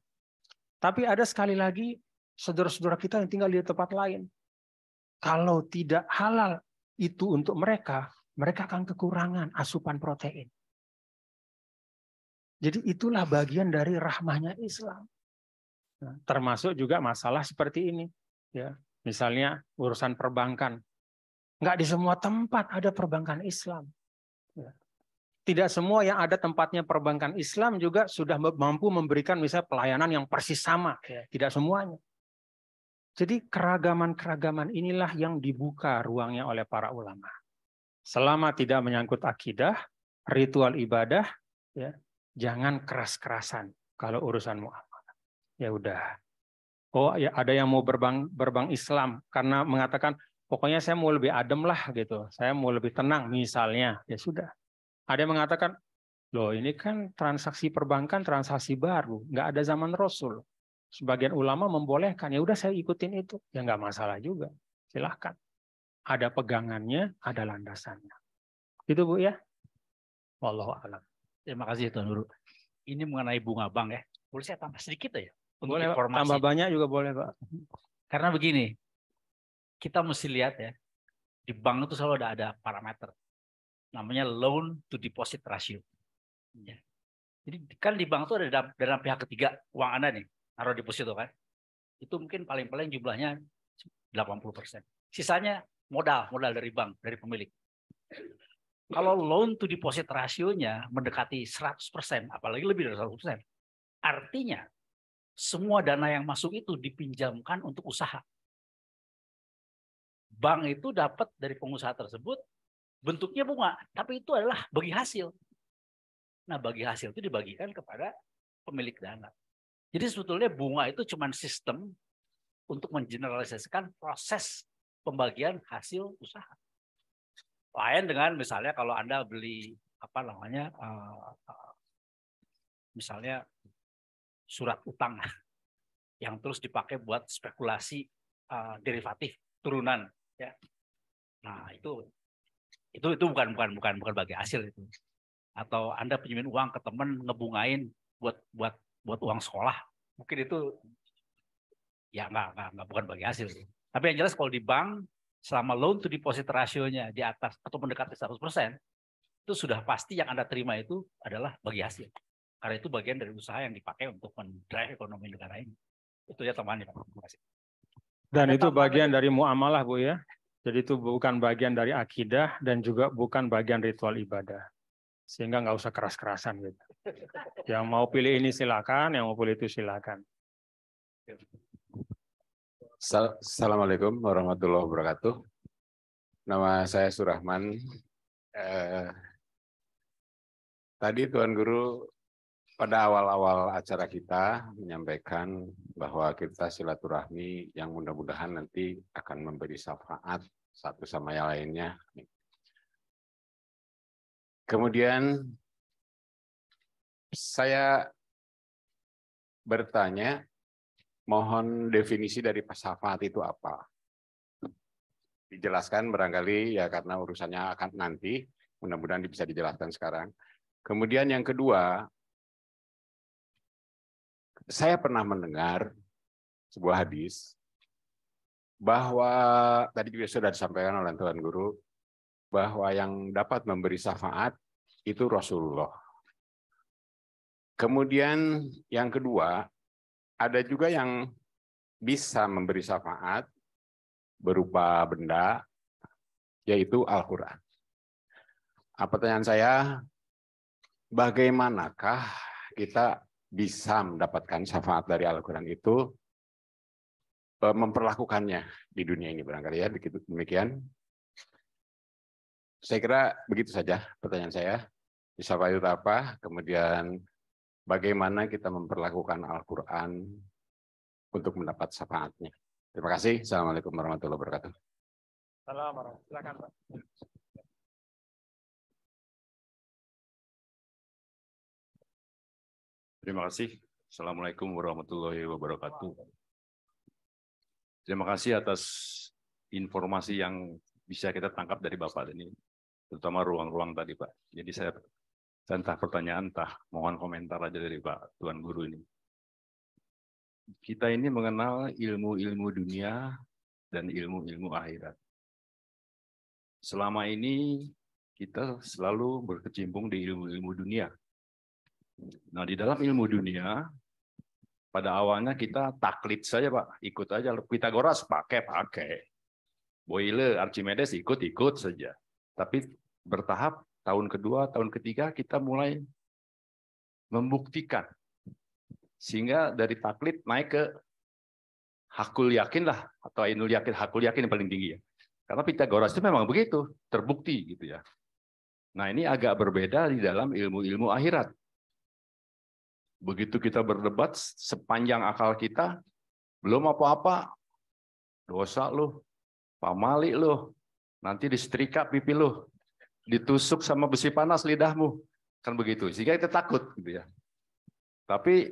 S4: Tapi ada sekali lagi saudara-saudara kita yang tinggal di tempat lain. Kalau tidak halal itu untuk mereka, mereka akan kekurangan asupan protein. Jadi itulah bagian dari
S5: rahmahnya Islam.
S3: Nah,
S4: termasuk juga masalah seperti ini. ya Misalnya urusan perbankan. Nggak di semua tempat ada perbankan Islam tidak semua yang ada tempatnya perbankan Islam juga sudah mampu memberikan misalnya pelayanan yang persis sama. Tidak semuanya. Jadi keragaman-keragaman inilah yang dibuka ruangnya oleh para ulama. Selama tidak menyangkut akidah, ritual ibadah, ya, jangan keras-kerasan kalau urusan muamalah. Ya udah. Oh, ya ada yang mau berbang berbang Islam karena mengatakan pokoknya saya mau lebih adem lah gitu. Saya mau lebih tenang misalnya. Ya sudah ada yang mengatakan, loh ini kan transaksi perbankan, transaksi baru, nggak ada zaman Rasul. Sebagian ulama membolehkan, ya udah saya ikutin itu, ya nggak masalah juga, silahkan. Ada pegangannya, ada landasannya. Itu bu ya. Wallahu alam.
S1: Terima kasih Tuan Guru. Ini mengenai bunga bank ya. Boleh saya tambah sedikit ya? boleh, informasi. tambah banyak juga boleh Pak. Karena begini, kita mesti lihat ya, di bank itu selalu ada, ada parameter namanya loan to deposit ratio. Ya. Jadi kan di bank itu ada dalam, dalam pihak ketiga uang Anda nih, naruh deposito kan. Itu mungkin paling-paling jumlahnya 80%. Sisanya modal, modal dari bank, dari pemilik. Kalau loan to deposit rasionya mendekati 100%, apalagi lebih dari 100%, artinya semua dana yang masuk itu dipinjamkan untuk usaha. Bank itu dapat dari pengusaha tersebut bentuknya bunga, tapi itu adalah bagi hasil. Nah, bagi hasil itu dibagikan kepada pemilik dana. Jadi sebetulnya bunga itu cuma sistem untuk mengeneralisasikan proses pembagian hasil usaha. Lain dengan misalnya kalau Anda beli apa namanya eh, eh, misalnya surat utang yang terus dipakai buat spekulasi eh, derivatif turunan ya. Nah, itu itu itu bukan bukan bukan bukan bagi hasil itu. Atau Anda pinjemin uang ke teman ngebungain buat buat buat uang sekolah. Mungkin itu ya nggak nggak, nggak bukan bagi hasil. Tapi yang jelas kalau di bank selama loan to deposit rasionya di atas atau mendekati 100%, itu sudah pasti yang Anda terima itu adalah bagi hasil. Karena itu bagian dari usaha yang dipakai untuk mendrive ekonomi negara ini. Itu ya teman-teman.
S4: Dan itu bagian dari muamalah, Bu ya. Jadi itu bukan bagian dari akidah dan juga bukan bagian ritual ibadah. Sehingga nggak usah keras-kerasan gitu. Yang mau pilih ini silakan, yang mau pilih itu silakan.
S6: Assalamualaikum warahmatullahi wabarakatuh. Nama saya Surahman. Eh, tadi Tuan Guru pada awal-awal acara kita menyampaikan bahwa kita silaturahmi yang mudah-mudahan nanti akan memberi syafaat satu sama yang lainnya. Kemudian saya bertanya, mohon definisi dari pasafat itu apa? Dijelaskan barangkali ya karena urusannya akan nanti, mudah-mudahan bisa dijelaskan sekarang. Kemudian yang kedua, saya pernah mendengar sebuah hadis bahwa tadi juga sudah disampaikan oleh Tuhan Guru bahwa yang dapat memberi syafaat itu Rasulullah. Kemudian yang kedua, ada juga yang bisa memberi syafaat berupa benda yaitu Al-Qur'an. Nah, pertanyaan saya, bagaimanakah kita bisa mendapatkan syafaat dari Al-Qur'an itu Eh, memperlakukannya di dunia ini barangkali ya begitu demikian. Saya kira begitu saja pertanyaan saya. Bisa itu apa? Kemudian bagaimana kita memperlakukan Al-Quran untuk mendapat syafaatnya. Terima kasih. Assalamualaikum warahmatullahi wabarakatuh.
S7: Salam, silakan Pak. Terima kasih. Assalamualaikum warahmatullahi wabarakatuh. Terima kasih atas informasi yang bisa kita tangkap dari Bapak ini, terutama ruang-ruang tadi Pak. Jadi saya entah pertanyaan, entah mohon komentar aja dari Pak Tuan Guru ini. Kita ini mengenal ilmu-ilmu dunia dan ilmu-ilmu akhirat. Selama ini kita selalu berkecimpung di ilmu-ilmu dunia. Nah, di dalam ilmu dunia pada awalnya kita taklid saja, Pak. Ikut aja. Pitagoras pakai, pakai. Boyle, Archimedes ikut, ikut saja. Tapi bertahap tahun kedua, tahun ketiga kita mulai membuktikan. Sehingga dari taklid naik ke hakul yakin lah atau ainul yakin hakul yakin yang paling tinggi ya. Karena Pitagoras itu memang begitu, terbukti gitu ya. Nah, ini agak berbeda di dalam ilmu-ilmu akhirat. Begitu kita berdebat sepanjang akal kita, belum apa-apa, dosa lu, pamali lu, nanti disetrika pipi lu, ditusuk sama besi panas lidahmu. Kan begitu, sehingga kita takut. gitu ya. Tapi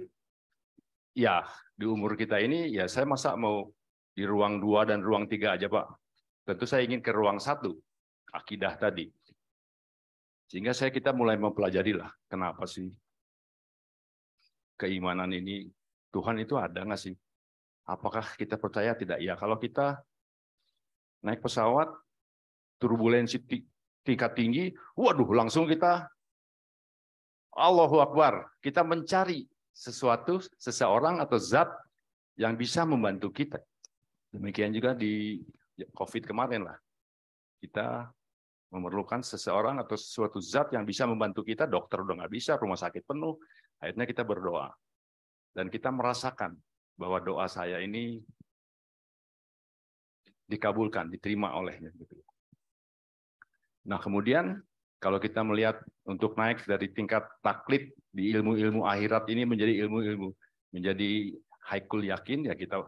S7: ya di umur kita ini, ya saya masa mau di ruang dua dan ruang tiga aja Pak. Tentu saya ingin ke ruang satu, akidah tadi. Sehingga saya kita mulai mempelajari lah, kenapa sih keimanan ini Tuhan itu ada nggak sih? Apakah kita percaya tidak? Ya kalau kita naik pesawat turbulensi tingkat tinggi, waduh langsung kita Allahu Akbar. Kita mencari sesuatu, seseorang atau zat yang bisa membantu kita. Demikian juga di ya, COVID kemarin lah. Kita memerlukan seseorang atau sesuatu zat yang bisa membantu kita. Dokter udah nggak bisa, rumah sakit penuh. Akhirnya kita berdoa. Dan kita merasakan bahwa doa saya ini dikabulkan, diterima olehnya. Gitu. Nah kemudian kalau kita melihat untuk naik dari tingkat taklit di ilmu-ilmu akhirat ini menjadi ilmu-ilmu, menjadi haikul yakin, ya kita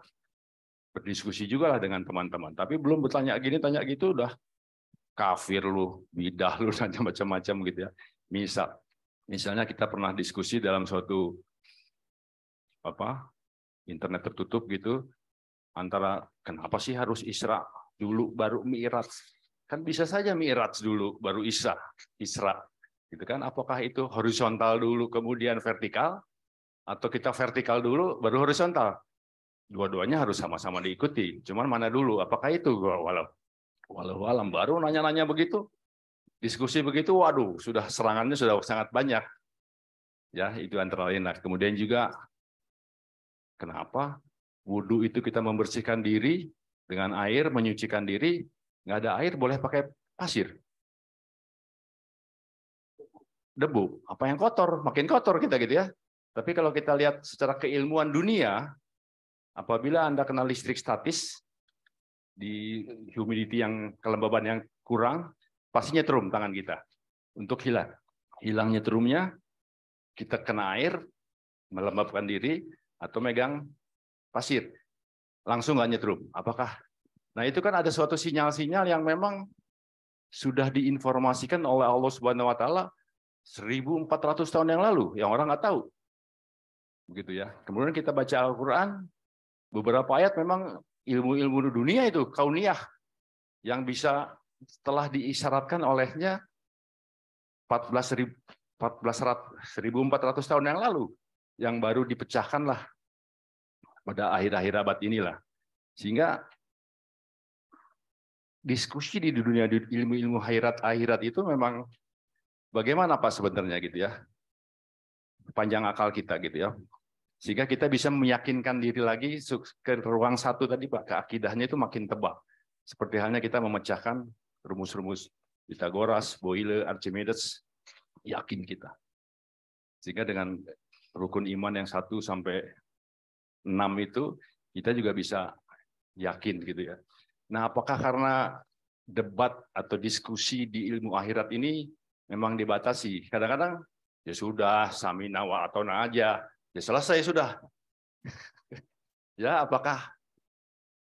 S7: berdiskusi juga lah dengan teman-teman. Tapi belum bertanya gini, tanya gitu udah kafir lu, bidah lu, macam-macam gitu ya. Misal. Misalnya kita pernah diskusi dalam suatu apa internet tertutup gitu antara kenapa sih harus Isra dulu baru Mi'raj? Kan bisa saja Mi'raj dulu baru Isra, Isra. Gitu kan? Apakah itu horizontal dulu kemudian vertikal atau kita vertikal dulu baru horizontal? Dua-duanya harus sama-sama diikuti. Cuman mana dulu? Apakah itu? Walau walau alam baru nanya-nanya begitu. Diskusi begitu, waduh, sudah serangannya sudah sangat banyak. Ya, itu antara lain. Nah, kemudian juga kenapa wudhu itu kita membersihkan diri dengan air, menyucikan diri, nggak ada air boleh pakai pasir. Debu, apa yang kotor, makin kotor kita gitu ya. Tapi kalau kita lihat secara keilmuan dunia, apabila Anda kenal listrik statis di humidity yang kelembaban yang kurang, pasti nyetrum tangan kita untuk hilang. Hilang nyetrumnya, kita kena air, melembabkan diri, atau megang pasir. Langsung nggak nyetrum. Apakah? Nah itu kan ada suatu sinyal-sinyal yang memang sudah diinformasikan oleh Allah Subhanahu Wa Taala 1400 tahun yang lalu, yang orang nggak tahu. Begitu ya. Kemudian kita baca Al-Quran, beberapa ayat memang ilmu-ilmu dunia itu, kauniah, yang bisa setelah diisyaratkan olehnya 14.400 tahun yang lalu yang baru dipecahkanlah pada akhir-akhir abad inilah. Sehingga diskusi di dunia ilmu-ilmu akhirat akhirat itu memang bagaimana Pak sebenarnya gitu ya. Panjang akal kita gitu ya. Sehingga kita bisa meyakinkan diri lagi ke ruang satu tadi Pak, ke akidahnya itu makin tebal. Seperti halnya kita memecahkan rumus-rumus Pythagoras, Boyle, Archimedes, yakin kita. Sehingga dengan rukun iman yang satu sampai enam itu, kita juga bisa yakin gitu ya. Nah, apakah karena debat atau diskusi di ilmu akhirat ini memang dibatasi? Kadang-kadang ya sudah, samina wa atau nah aja, ya selesai sudah. ya, apakah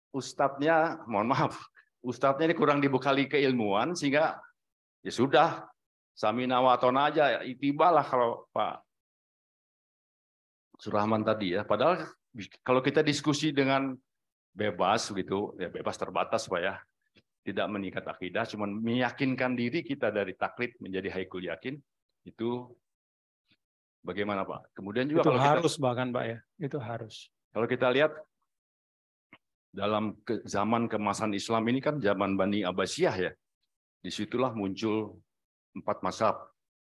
S7: ustadznya, mohon maaf, ustadznya ini kurang dibekali keilmuan sehingga ya sudah samina nawaton aja ya, itibalah kalau Pak Surahman tadi ya. Padahal kalau kita diskusi dengan bebas gitu, ya bebas terbatas Pak ya. Tidak meningkat akidah, cuman meyakinkan diri kita dari taklid menjadi haikul yakin itu bagaimana Pak? Kemudian juga itu kalau harus
S4: kita, bahkan Pak ya, itu harus.
S7: Kalau kita lihat dalam ke, zaman kemasan Islam ini kan zaman Bani Abbasiyah ya. Disitulah muncul empat masab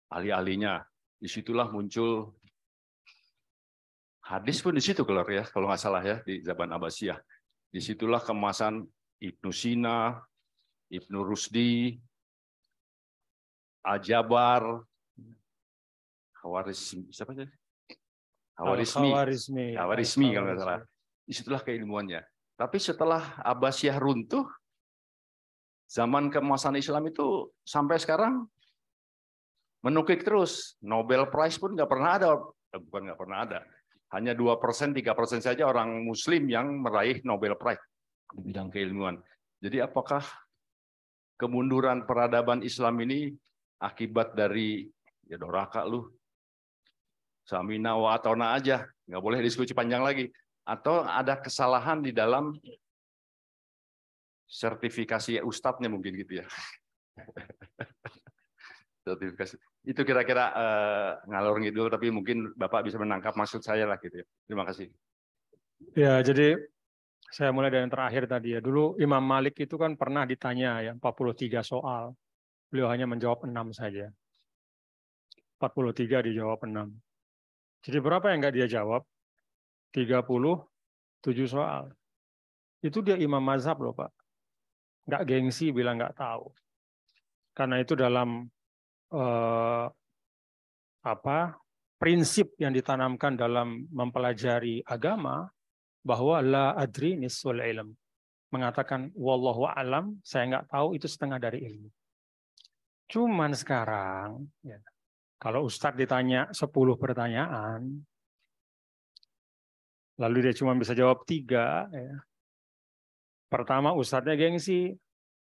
S7: ahli-ahlinya. Disitulah muncul hadis pun di situ keluar ya, kalau nggak salah ya di zaman Abbasiyah. Disitulah kemasan Ibnu Sina, Ibnu Rusdi, Ajabar, Hawaris, siapa sih? Hawarismi. Hawarismi, Hawarismi kalau nggak salah. Disitulah keilmuannya. Tapi setelah Abbasiyah runtuh, zaman keemasan Islam itu sampai sekarang menukik terus. Nobel Prize pun nggak pernah ada, eh, bukan nggak pernah ada. Hanya dua persen, tiga persen saja orang Muslim yang meraih Nobel Prize di bidang keilmuan. Jadi apakah kemunduran peradaban Islam ini akibat dari ya doraka lu, samina wa atona aja, nggak boleh diskusi panjang lagi atau ada kesalahan di dalam sertifikasi ustadznya mungkin gitu ya. sertifikasi. Itu kira-kira uh, ngalor ngidul tapi mungkin Bapak bisa menangkap maksud saya lah gitu ya. Terima kasih.
S4: Ya, jadi saya mulai dari yang terakhir tadi ya. Dulu Imam Malik itu kan pernah ditanya ya 43 soal. Beliau hanya menjawab enam saja. 43 dijawab enam Jadi berapa yang nggak dia jawab? 37 soal. Itu dia imam mazhab loh Pak. Nggak gengsi bilang nggak tahu. Karena itu dalam eh, apa prinsip yang ditanamkan dalam mempelajari agama bahwa la adri nisul ilm mengatakan wallahu alam saya nggak tahu itu setengah dari ilmu cuman sekarang ya, kalau Ustadz ditanya 10 pertanyaan lalu dia cuma bisa jawab tiga. Ya. Pertama ustadznya gengsi,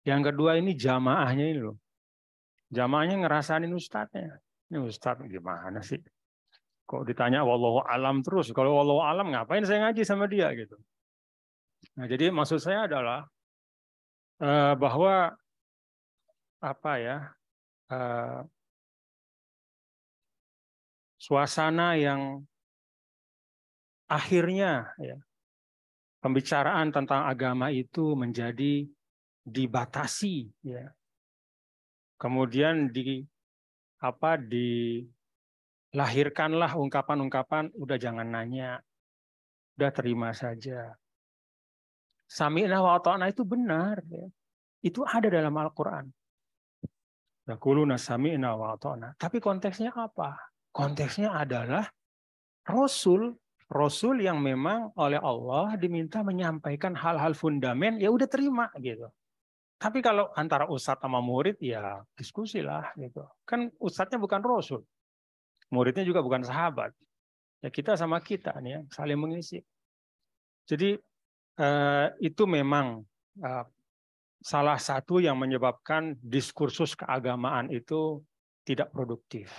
S4: yang kedua ini jamaahnya ini loh. Jamaahnya ngerasain ustadznya. Ini ustadz gimana sih? Kok ditanya walau alam terus? Kalau walau alam ngapain saya ngaji sama dia gitu. Nah, jadi maksud saya adalah eh, bahwa
S2: apa ya? Eh,
S4: suasana yang akhirnya ya, pembicaraan tentang agama itu menjadi dibatasi ya kemudian di apa dilahirkanlah ungkapan-ungkapan udah jangan nanya udah terima saja sami'na wa ta'na itu benar ya. itu ada dalam Al-Qur'an yaquluna sami'na wa ta'na tapi konteksnya apa konteksnya adalah rasul Rasul yang memang oleh Allah diminta menyampaikan hal-hal fundamental ya udah terima gitu. Tapi kalau antara ustadz sama murid ya diskusilah gitu. Kan ustadznya bukan Rasul, muridnya juga bukan sahabat. Ya kita sama kita nih ya, saling mengisi. Jadi eh, itu memang eh, salah satu yang menyebabkan diskursus keagamaan itu tidak produktif.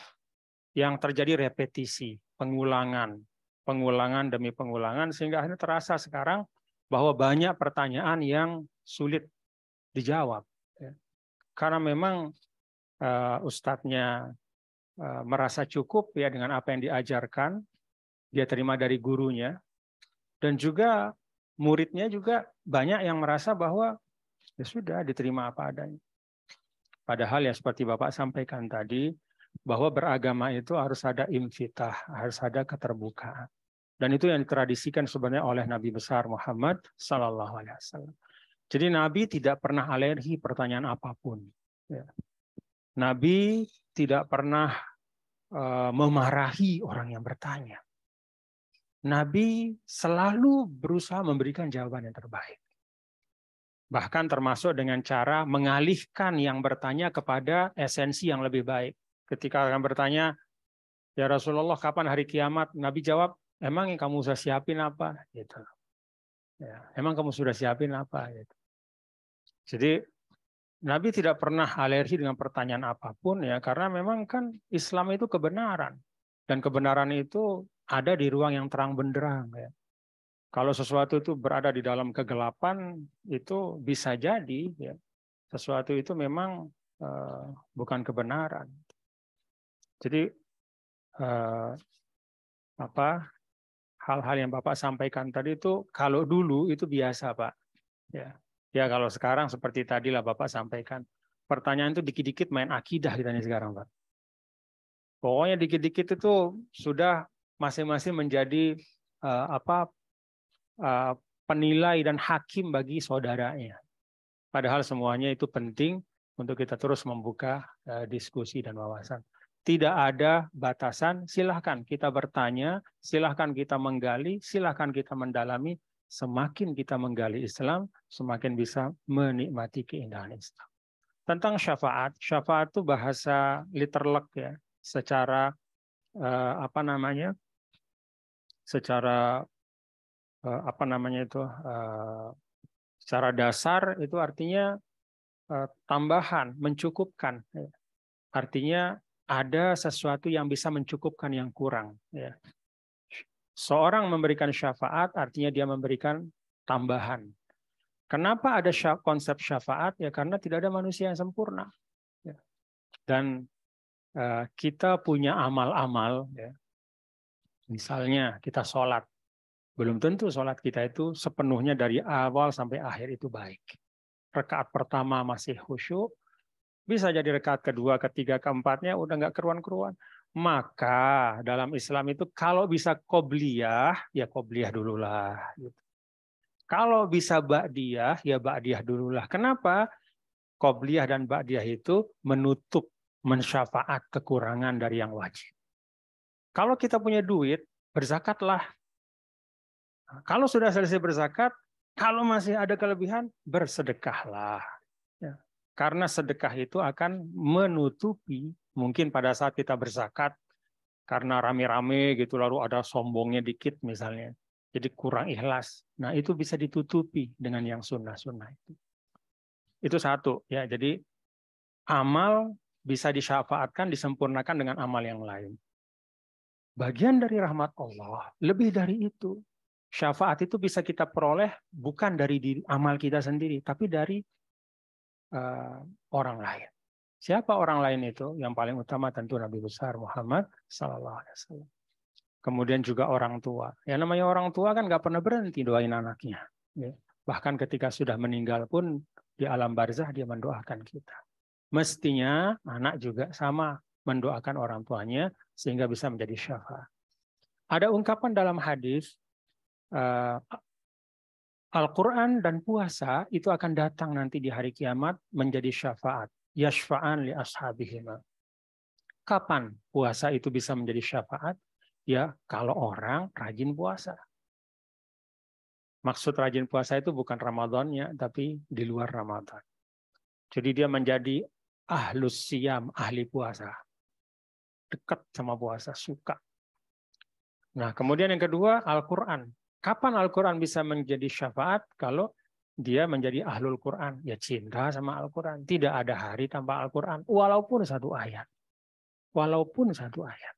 S4: Yang terjadi repetisi, pengulangan, pengulangan demi pengulangan sehingga akhirnya terasa sekarang bahwa banyak pertanyaan yang sulit dijawab ya. karena memang uh, ustadznya uh, merasa cukup ya dengan apa yang diajarkan dia terima dari gurunya dan juga muridnya juga banyak yang merasa bahwa ya sudah diterima apa adanya padahal ya seperti bapak sampaikan tadi bahwa beragama itu harus ada infitah, harus ada keterbukaan. Dan itu yang ditradisikan sebenarnya oleh Nabi besar Muhammad Sallallahu Alaihi Wasallam. Jadi Nabi tidak pernah alergi pertanyaan apapun. Ya. Nabi tidak pernah eh, memarahi orang yang bertanya. Nabi selalu berusaha memberikan jawaban yang terbaik. Bahkan termasuk dengan cara mengalihkan yang bertanya kepada esensi yang lebih baik ketika akan bertanya, ya Rasulullah kapan hari kiamat? Nabi jawab, emang yang kamu sudah siapin apa? Gitu. Ya, emang kamu sudah siapin apa? Gitu. Jadi Nabi tidak pernah alergi dengan pertanyaan apapun ya, karena memang kan Islam itu kebenaran dan kebenaran itu ada di ruang yang terang benderang ya. Kalau sesuatu itu berada di dalam kegelapan itu bisa jadi ya sesuatu itu memang uh, bukan kebenaran jadi eh, apa hal-hal yang Bapak sampaikan tadi itu kalau dulu itu biasa, Pak. Ya. Ya kalau sekarang seperti tadi lah Bapak sampaikan. Pertanyaan itu dikit-dikit main akidah kita nih sekarang, Pak. Pokoknya dikit-dikit itu sudah masing-masing menjadi eh, apa eh, penilai dan hakim bagi saudaranya. Padahal semuanya itu penting untuk kita terus membuka eh, diskusi dan wawasan tidak ada batasan, silahkan kita bertanya, silahkan kita menggali, silahkan kita mendalami. Semakin kita menggali Islam, semakin bisa menikmati keindahan Islam. Tentang syafaat, syafaat itu bahasa literlek ya, secara eh, apa namanya, secara eh, apa namanya itu, eh, secara dasar itu artinya eh, tambahan, mencukupkan. Artinya ada sesuatu yang bisa mencukupkan yang kurang. Ya. Seorang memberikan syafaat artinya dia memberikan tambahan. Kenapa ada konsep syafaat? Ya karena tidak ada manusia yang sempurna. Ya. Dan uh, kita punya amal-amal, ya. misalnya kita sholat. Belum tentu sholat kita itu sepenuhnya dari awal sampai akhir itu baik. Rekat pertama masih khusyuk, bisa jadi rekat kedua, ketiga, keempatnya udah nggak keruan-keruan. Maka dalam Islam itu kalau bisa kobliyah, ya kobliyah dululah. Gitu. Kalau bisa ba'diyah, ya ba'diyah dululah. Kenapa? kobliyah dan ba'diyah itu menutup, mensyafaat kekurangan dari yang wajib. Kalau kita punya duit, berzakatlah. Kalau sudah selesai berzakat, kalau masih ada kelebihan, bersedekahlah. Karena sedekah itu akan menutupi mungkin pada saat kita berzakat karena rame-rame gitu lalu ada sombongnya dikit misalnya. Jadi kurang ikhlas. Nah, itu bisa ditutupi dengan yang sunnah-sunnah itu. Itu satu ya. Jadi amal bisa disyafaatkan disempurnakan dengan amal yang lain. Bagian dari rahmat Allah, lebih dari itu. Syafaat itu bisa kita peroleh bukan dari amal kita sendiri, tapi dari Eh, orang lain. Siapa orang lain itu? Yang paling utama tentu Nabi besar Muhammad Sallallahu Alaihi Wasallam. Kemudian juga orang tua. Yang namanya orang tua kan nggak pernah berhenti doain anaknya. Ya. Bahkan ketika sudah meninggal pun di alam barzah dia mendoakan kita. Mestinya anak juga sama mendoakan orang tuanya sehingga bisa menjadi syafaat. Ada ungkapan dalam hadis eh, Al-Quran dan puasa itu akan datang nanti di hari kiamat menjadi syafaat. Yashfa'an li ashabihima. Kapan puasa itu bisa menjadi syafaat? Ya, kalau orang rajin puasa. Maksud rajin puasa itu bukan Ramadannya, tapi di luar Ramadan. Jadi dia menjadi ahlus siam, ahli puasa. Dekat sama puasa, suka. Nah, kemudian yang kedua, Al-Quran. Kapan Al-Quran bisa menjadi syafaat? Kalau dia menjadi ahlul Quran. Ya cinta sama Al-Quran. Tidak ada hari tanpa Al-Quran. Walaupun satu ayat. Walaupun satu ayat.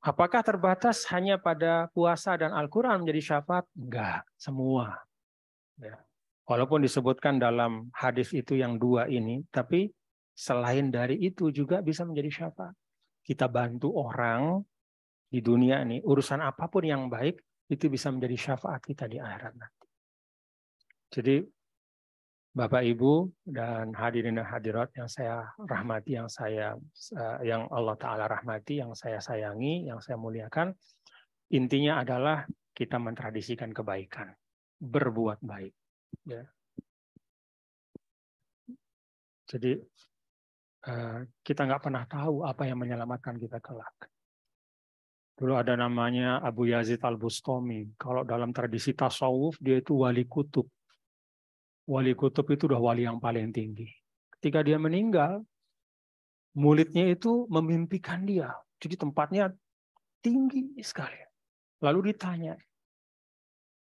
S4: Apakah terbatas hanya pada puasa dan Al-Quran menjadi syafaat? Enggak. Semua. Ya. Walaupun disebutkan dalam hadis itu yang dua ini. Tapi selain dari itu juga bisa menjadi syafaat. Kita bantu orang di dunia ini, urusan apapun yang baik itu bisa menjadi syafaat kita di akhirat nanti. Jadi Bapak Ibu dan hadirin dan hadirat yang saya rahmati, yang saya eh, yang Allah taala rahmati, yang saya sayangi, yang saya muliakan, intinya adalah kita mentradisikan kebaikan, berbuat baik. Ya. Jadi eh, kita nggak pernah tahu apa yang menyelamatkan kita kelak. Dulu ada namanya Abu Yazid Al-Bustami. Kalau dalam tradisi tasawuf, dia itu wali kutub. Wali kutub itu udah wali yang paling tinggi. Ketika dia meninggal, muridnya itu memimpikan dia. Jadi tempatnya tinggi sekali. Lalu ditanya,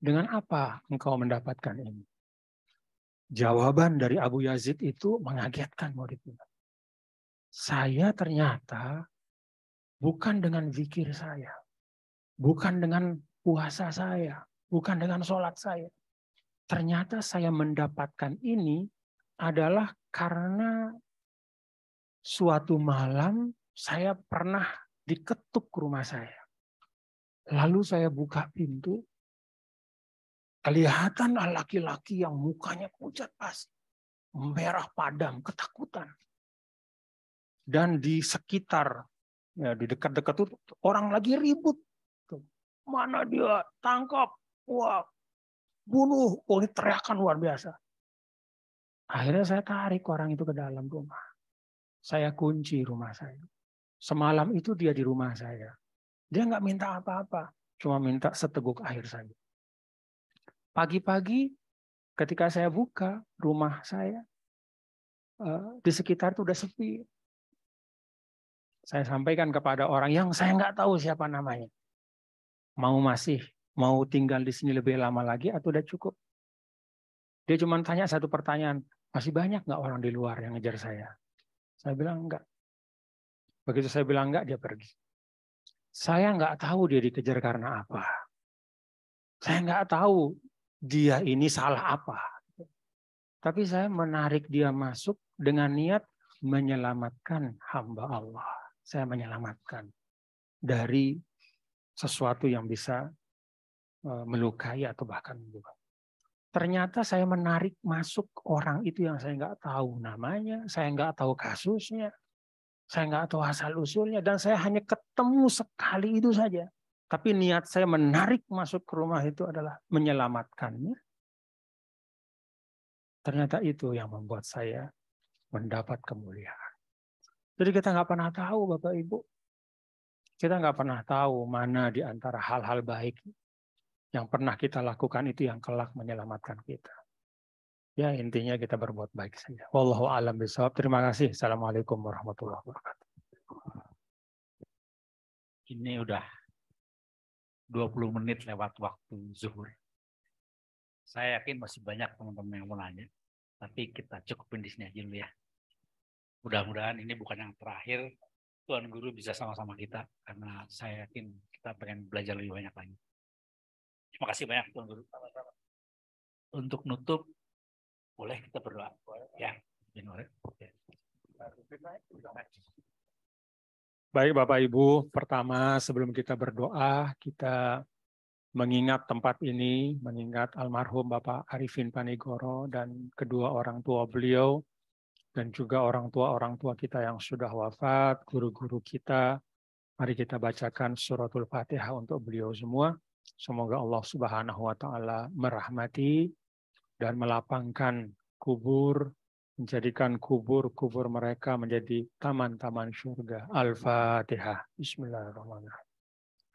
S4: dengan apa engkau mendapatkan ini? Jawaban dari Abu Yazid itu mengagetkan muridnya. Saya ternyata Bukan dengan zikir saya. Bukan dengan puasa saya. Bukan dengan sholat saya. Ternyata saya mendapatkan ini adalah karena suatu malam saya pernah diketuk rumah saya. Lalu saya buka pintu, kelihatan laki-laki yang mukanya pucat pas, merah padam, ketakutan. Dan di sekitar Ya, di dekat-dekat tuh orang lagi ribut. Mana dia tangkap, wah bunuh, oh ini teriakan luar biasa. Akhirnya saya tarik orang itu ke dalam rumah. Saya kunci rumah saya. Semalam itu dia di rumah saya. Dia nggak minta apa-apa, cuma minta seteguk air saja. Pagi-pagi ketika saya buka rumah saya, eh, di sekitar itu udah sepi saya sampaikan kepada orang yang saya nggak tahu siapa namanya. Mau masih mau tinggal di sini lebih lama lagi atau udah cukup? Dia cuma tanya satu pertanyaan, masih banyak nggak orang di luar yang ngejar saya? Saya bilang enggak. Begitu saya bilang enggak, dia pergi. Saya nggak tahu dia dikejar karena apa. Saya nggak tahu dia ini salah apa. Tapi saya menarik dia masuk dengan niat menyelamatkan hamba Allah saya menyelamatkan dari sesuatu yang bisa e, melukai atau bahkan membunuh. Ternyata saya menarik masuk orang itu yang saya nggak tahu namanya, saya nggak tahu kasusnya, saya nggak tahu asal usulnya, dan saya hanya ketemu sekali itu saja. Tapi niat saya menarik masuk ke rumah itu adalah menyelamatkannya. Ternyata itu yang membuat saya mendapat kemuliaan. Jadi kita nggak pernah tahu Bapak Ibu. Kita nggak pernah tahu mana di antara hal-hal baik yang pernah kita lakukan itu yang kelak menyelamatkan kita. Ya intinya kita berbuat baik saja. Wallahu alam bisawab. Terima kasih. Assalamualaikum warahmatullahi wabarakatuh.
S1: Ini udah 20 menit lewat waktu zuhur. Saya yakin masih banyak teman-teman yang mau nanya. Tapi kita cukupin di sini aja dulu ya mudah-mudahan ini bukan yang terakhir. Tuhan Guru bisa sama-sama kita karena saya yakin kita pengen belajar lebih banyak lagi. Terima kasih banyak Tuhan Guru. Untuk nutup, boleh kita berdoa. Ya,
S4: Baik Bapak Ibu, pertama sebelum kita berdoa, kita mengingat tempat ini, mengingat almarhum Bapak Arifin Panigoro dan kedua orang tua beliau dan juga orang tua-orang tua kita yang sudah wafat, guru-guru kita. Mari kita bacakan suratul Fatihah untuk beliau semua. Semoga Allah Subhanahu wa taala merahmati dan melapangkan kubur, menjadikan kubur-kubur mereka menjadi taman-taman syurga. Al-Fatihah. Bismillahirrahmanirrahim.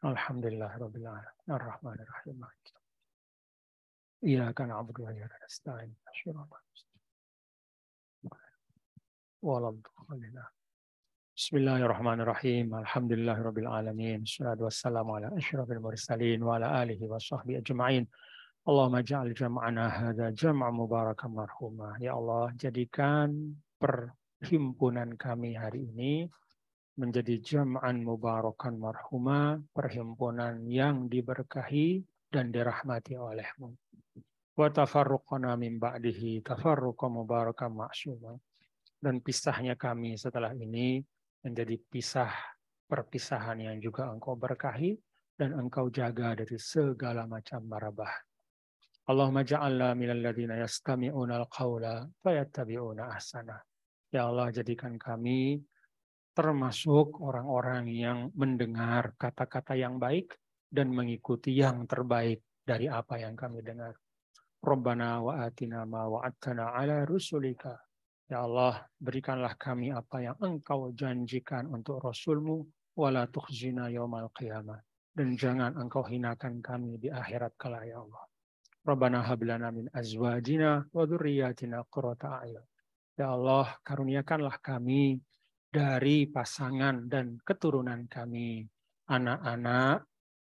S4: Alhamdulillah rabbil alamin. Arrahmanirrahim.
S2: Iyyaka na'budu wa iyyaka nasta'in.
S4: Bismillahirrahmanirrahim. Alhamdulillahirabbil alamin. Wassalatu wassalamu ala asyrafil mursalin wa ala alihi wa sahbihi ajma'in. Allahumma ja'al jam'ana hadza jam'a mubarakan marhumah. Ya Allah, jadikan perhimpunan kami hari ini menjadi jam'an mubarakan marhuma, perhimpunan yang diberkahi dan dirahmati olehmu. Wa tafarruqana min ba'dihi tafarruqa mubarakan ma'sumah dan pisahnya kami setelah ini menjadi pisah perpisahan yang juga engkau berkahi dan engkau jaga dari segala macam marabah. Allahumma ja'alna minal ladina yastami'una al-qawla fayattabi'una ahsana. Ya Allah, jadikan kami termasuk orang-orang yang mendengar kata-kata yang baik dan mengikuti yang terbaik dari apa yang kami dengar. Rabbana wa atina ma wa'attana ala rusulika Ya Allah, berikanlah kami apa yang engkau janjikan untuk Rasulmu, wala tukhzina yawmal qiyamah. Dan jangan engkau hinakan kami di akhirat kala ya Allah. Rabbana hablana min azwajina wa dhurriyyatina qurrata a'yun. Ya Allah, karuniakanlah kami dari pasangan dan keturunan kami, anak-anak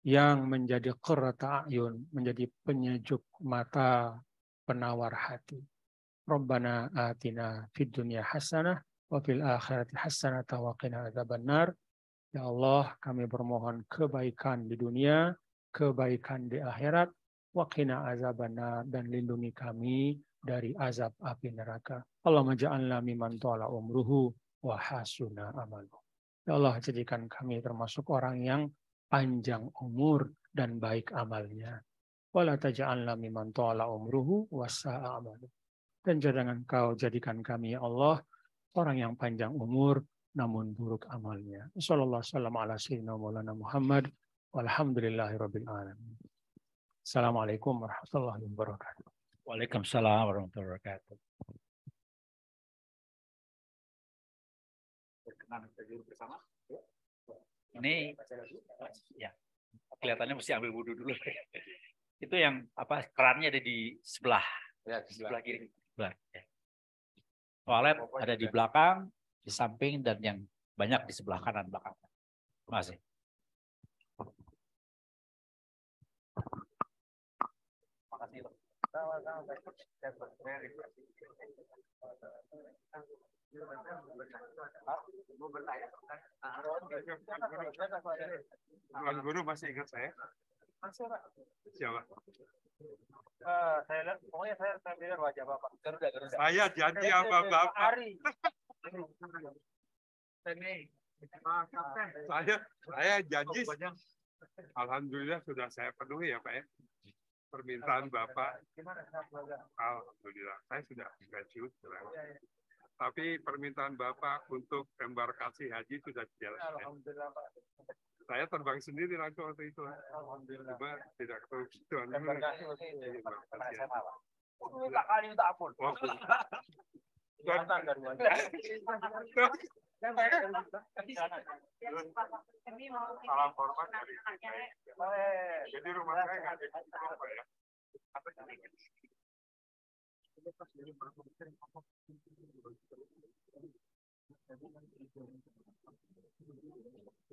S4: yang menjadi qurrata a'yun, menjadi penyejuk mata, penawar hati. Rabbana atina fid dunya hasanah wa fil akhirati hasanah wa qina adzabannar. Ya Allah, kami bermohon kebaikan di dunia, kebaikan di akhirat, wa qina dan lindungi kami dari azab api neraka. Allahumma ja'alna miman tola umruhu wa hasuna amalu. Ya Allah, jadikan kami termasuk orang yang panjang umur dan baik amalnya. Wala taj'alna miman tola umruhu wa sa'a amalu dan jangan engkau jadikan kami ya Allah orang yang panjang umur namun buruk amalnya. Muhammad Assalamualaikum warahmatullahi wabarakatuh.
S1: Waalaikumsalam warahmatullahi wabarakatuh.
S2: kita bersama. Ya. Ini ya.
S1: Kelihatannya mesti ambil wudhu dulu. Itu yang apa kerannya ada di sebelah. Ya, di sebelah kiri belakang. Nah, toilet ada di ya. belakang, di samping, dan yang banyak di sebelah kanan belakang. Terima
S3: kasih.
S2: Tuan guru masih ingat saya?
S4: Siapa? Uh, saya lihat, pokoknya saya saya wajah bapak. Garuda, Saya janji eh, eh, apa bapak. saya saya janji. Alhamdulillah sudah saya penuhi ya Pak ya. Permintaan Bapak.
S6: Alhamdulillah. Saya sudah pensiun. Tapi permintaan Bapak untuk embarkasi haji sudah dijalankan.
S4: Alhamdulillah Pak
S6: saya terbang sendiri langsung waktu itu. Coba tidak ketemu gitu. Terima kasih.
S2: kali
S3: Thank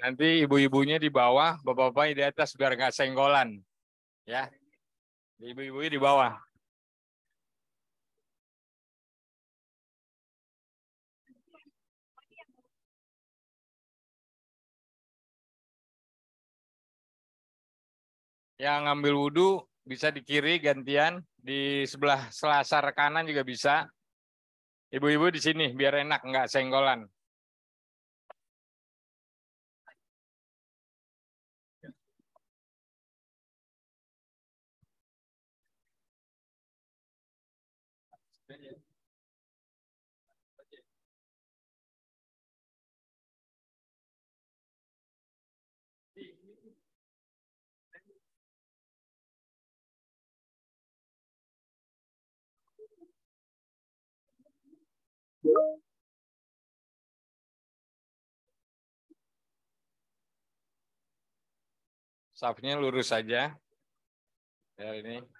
S5: Nanti
S6: ibu-ibunya di bawah, bapak bapak di atas biar nggak senggolan. Ya.
S2: Ibu-ibunya di bawah. yang ngambil wudhu bisa di kiri gantian, di sebelah selasar kanan juga bisa. Ibu-ibu di sini biar enak, nggak senggolan. Safnya lurus saja. Ya ini.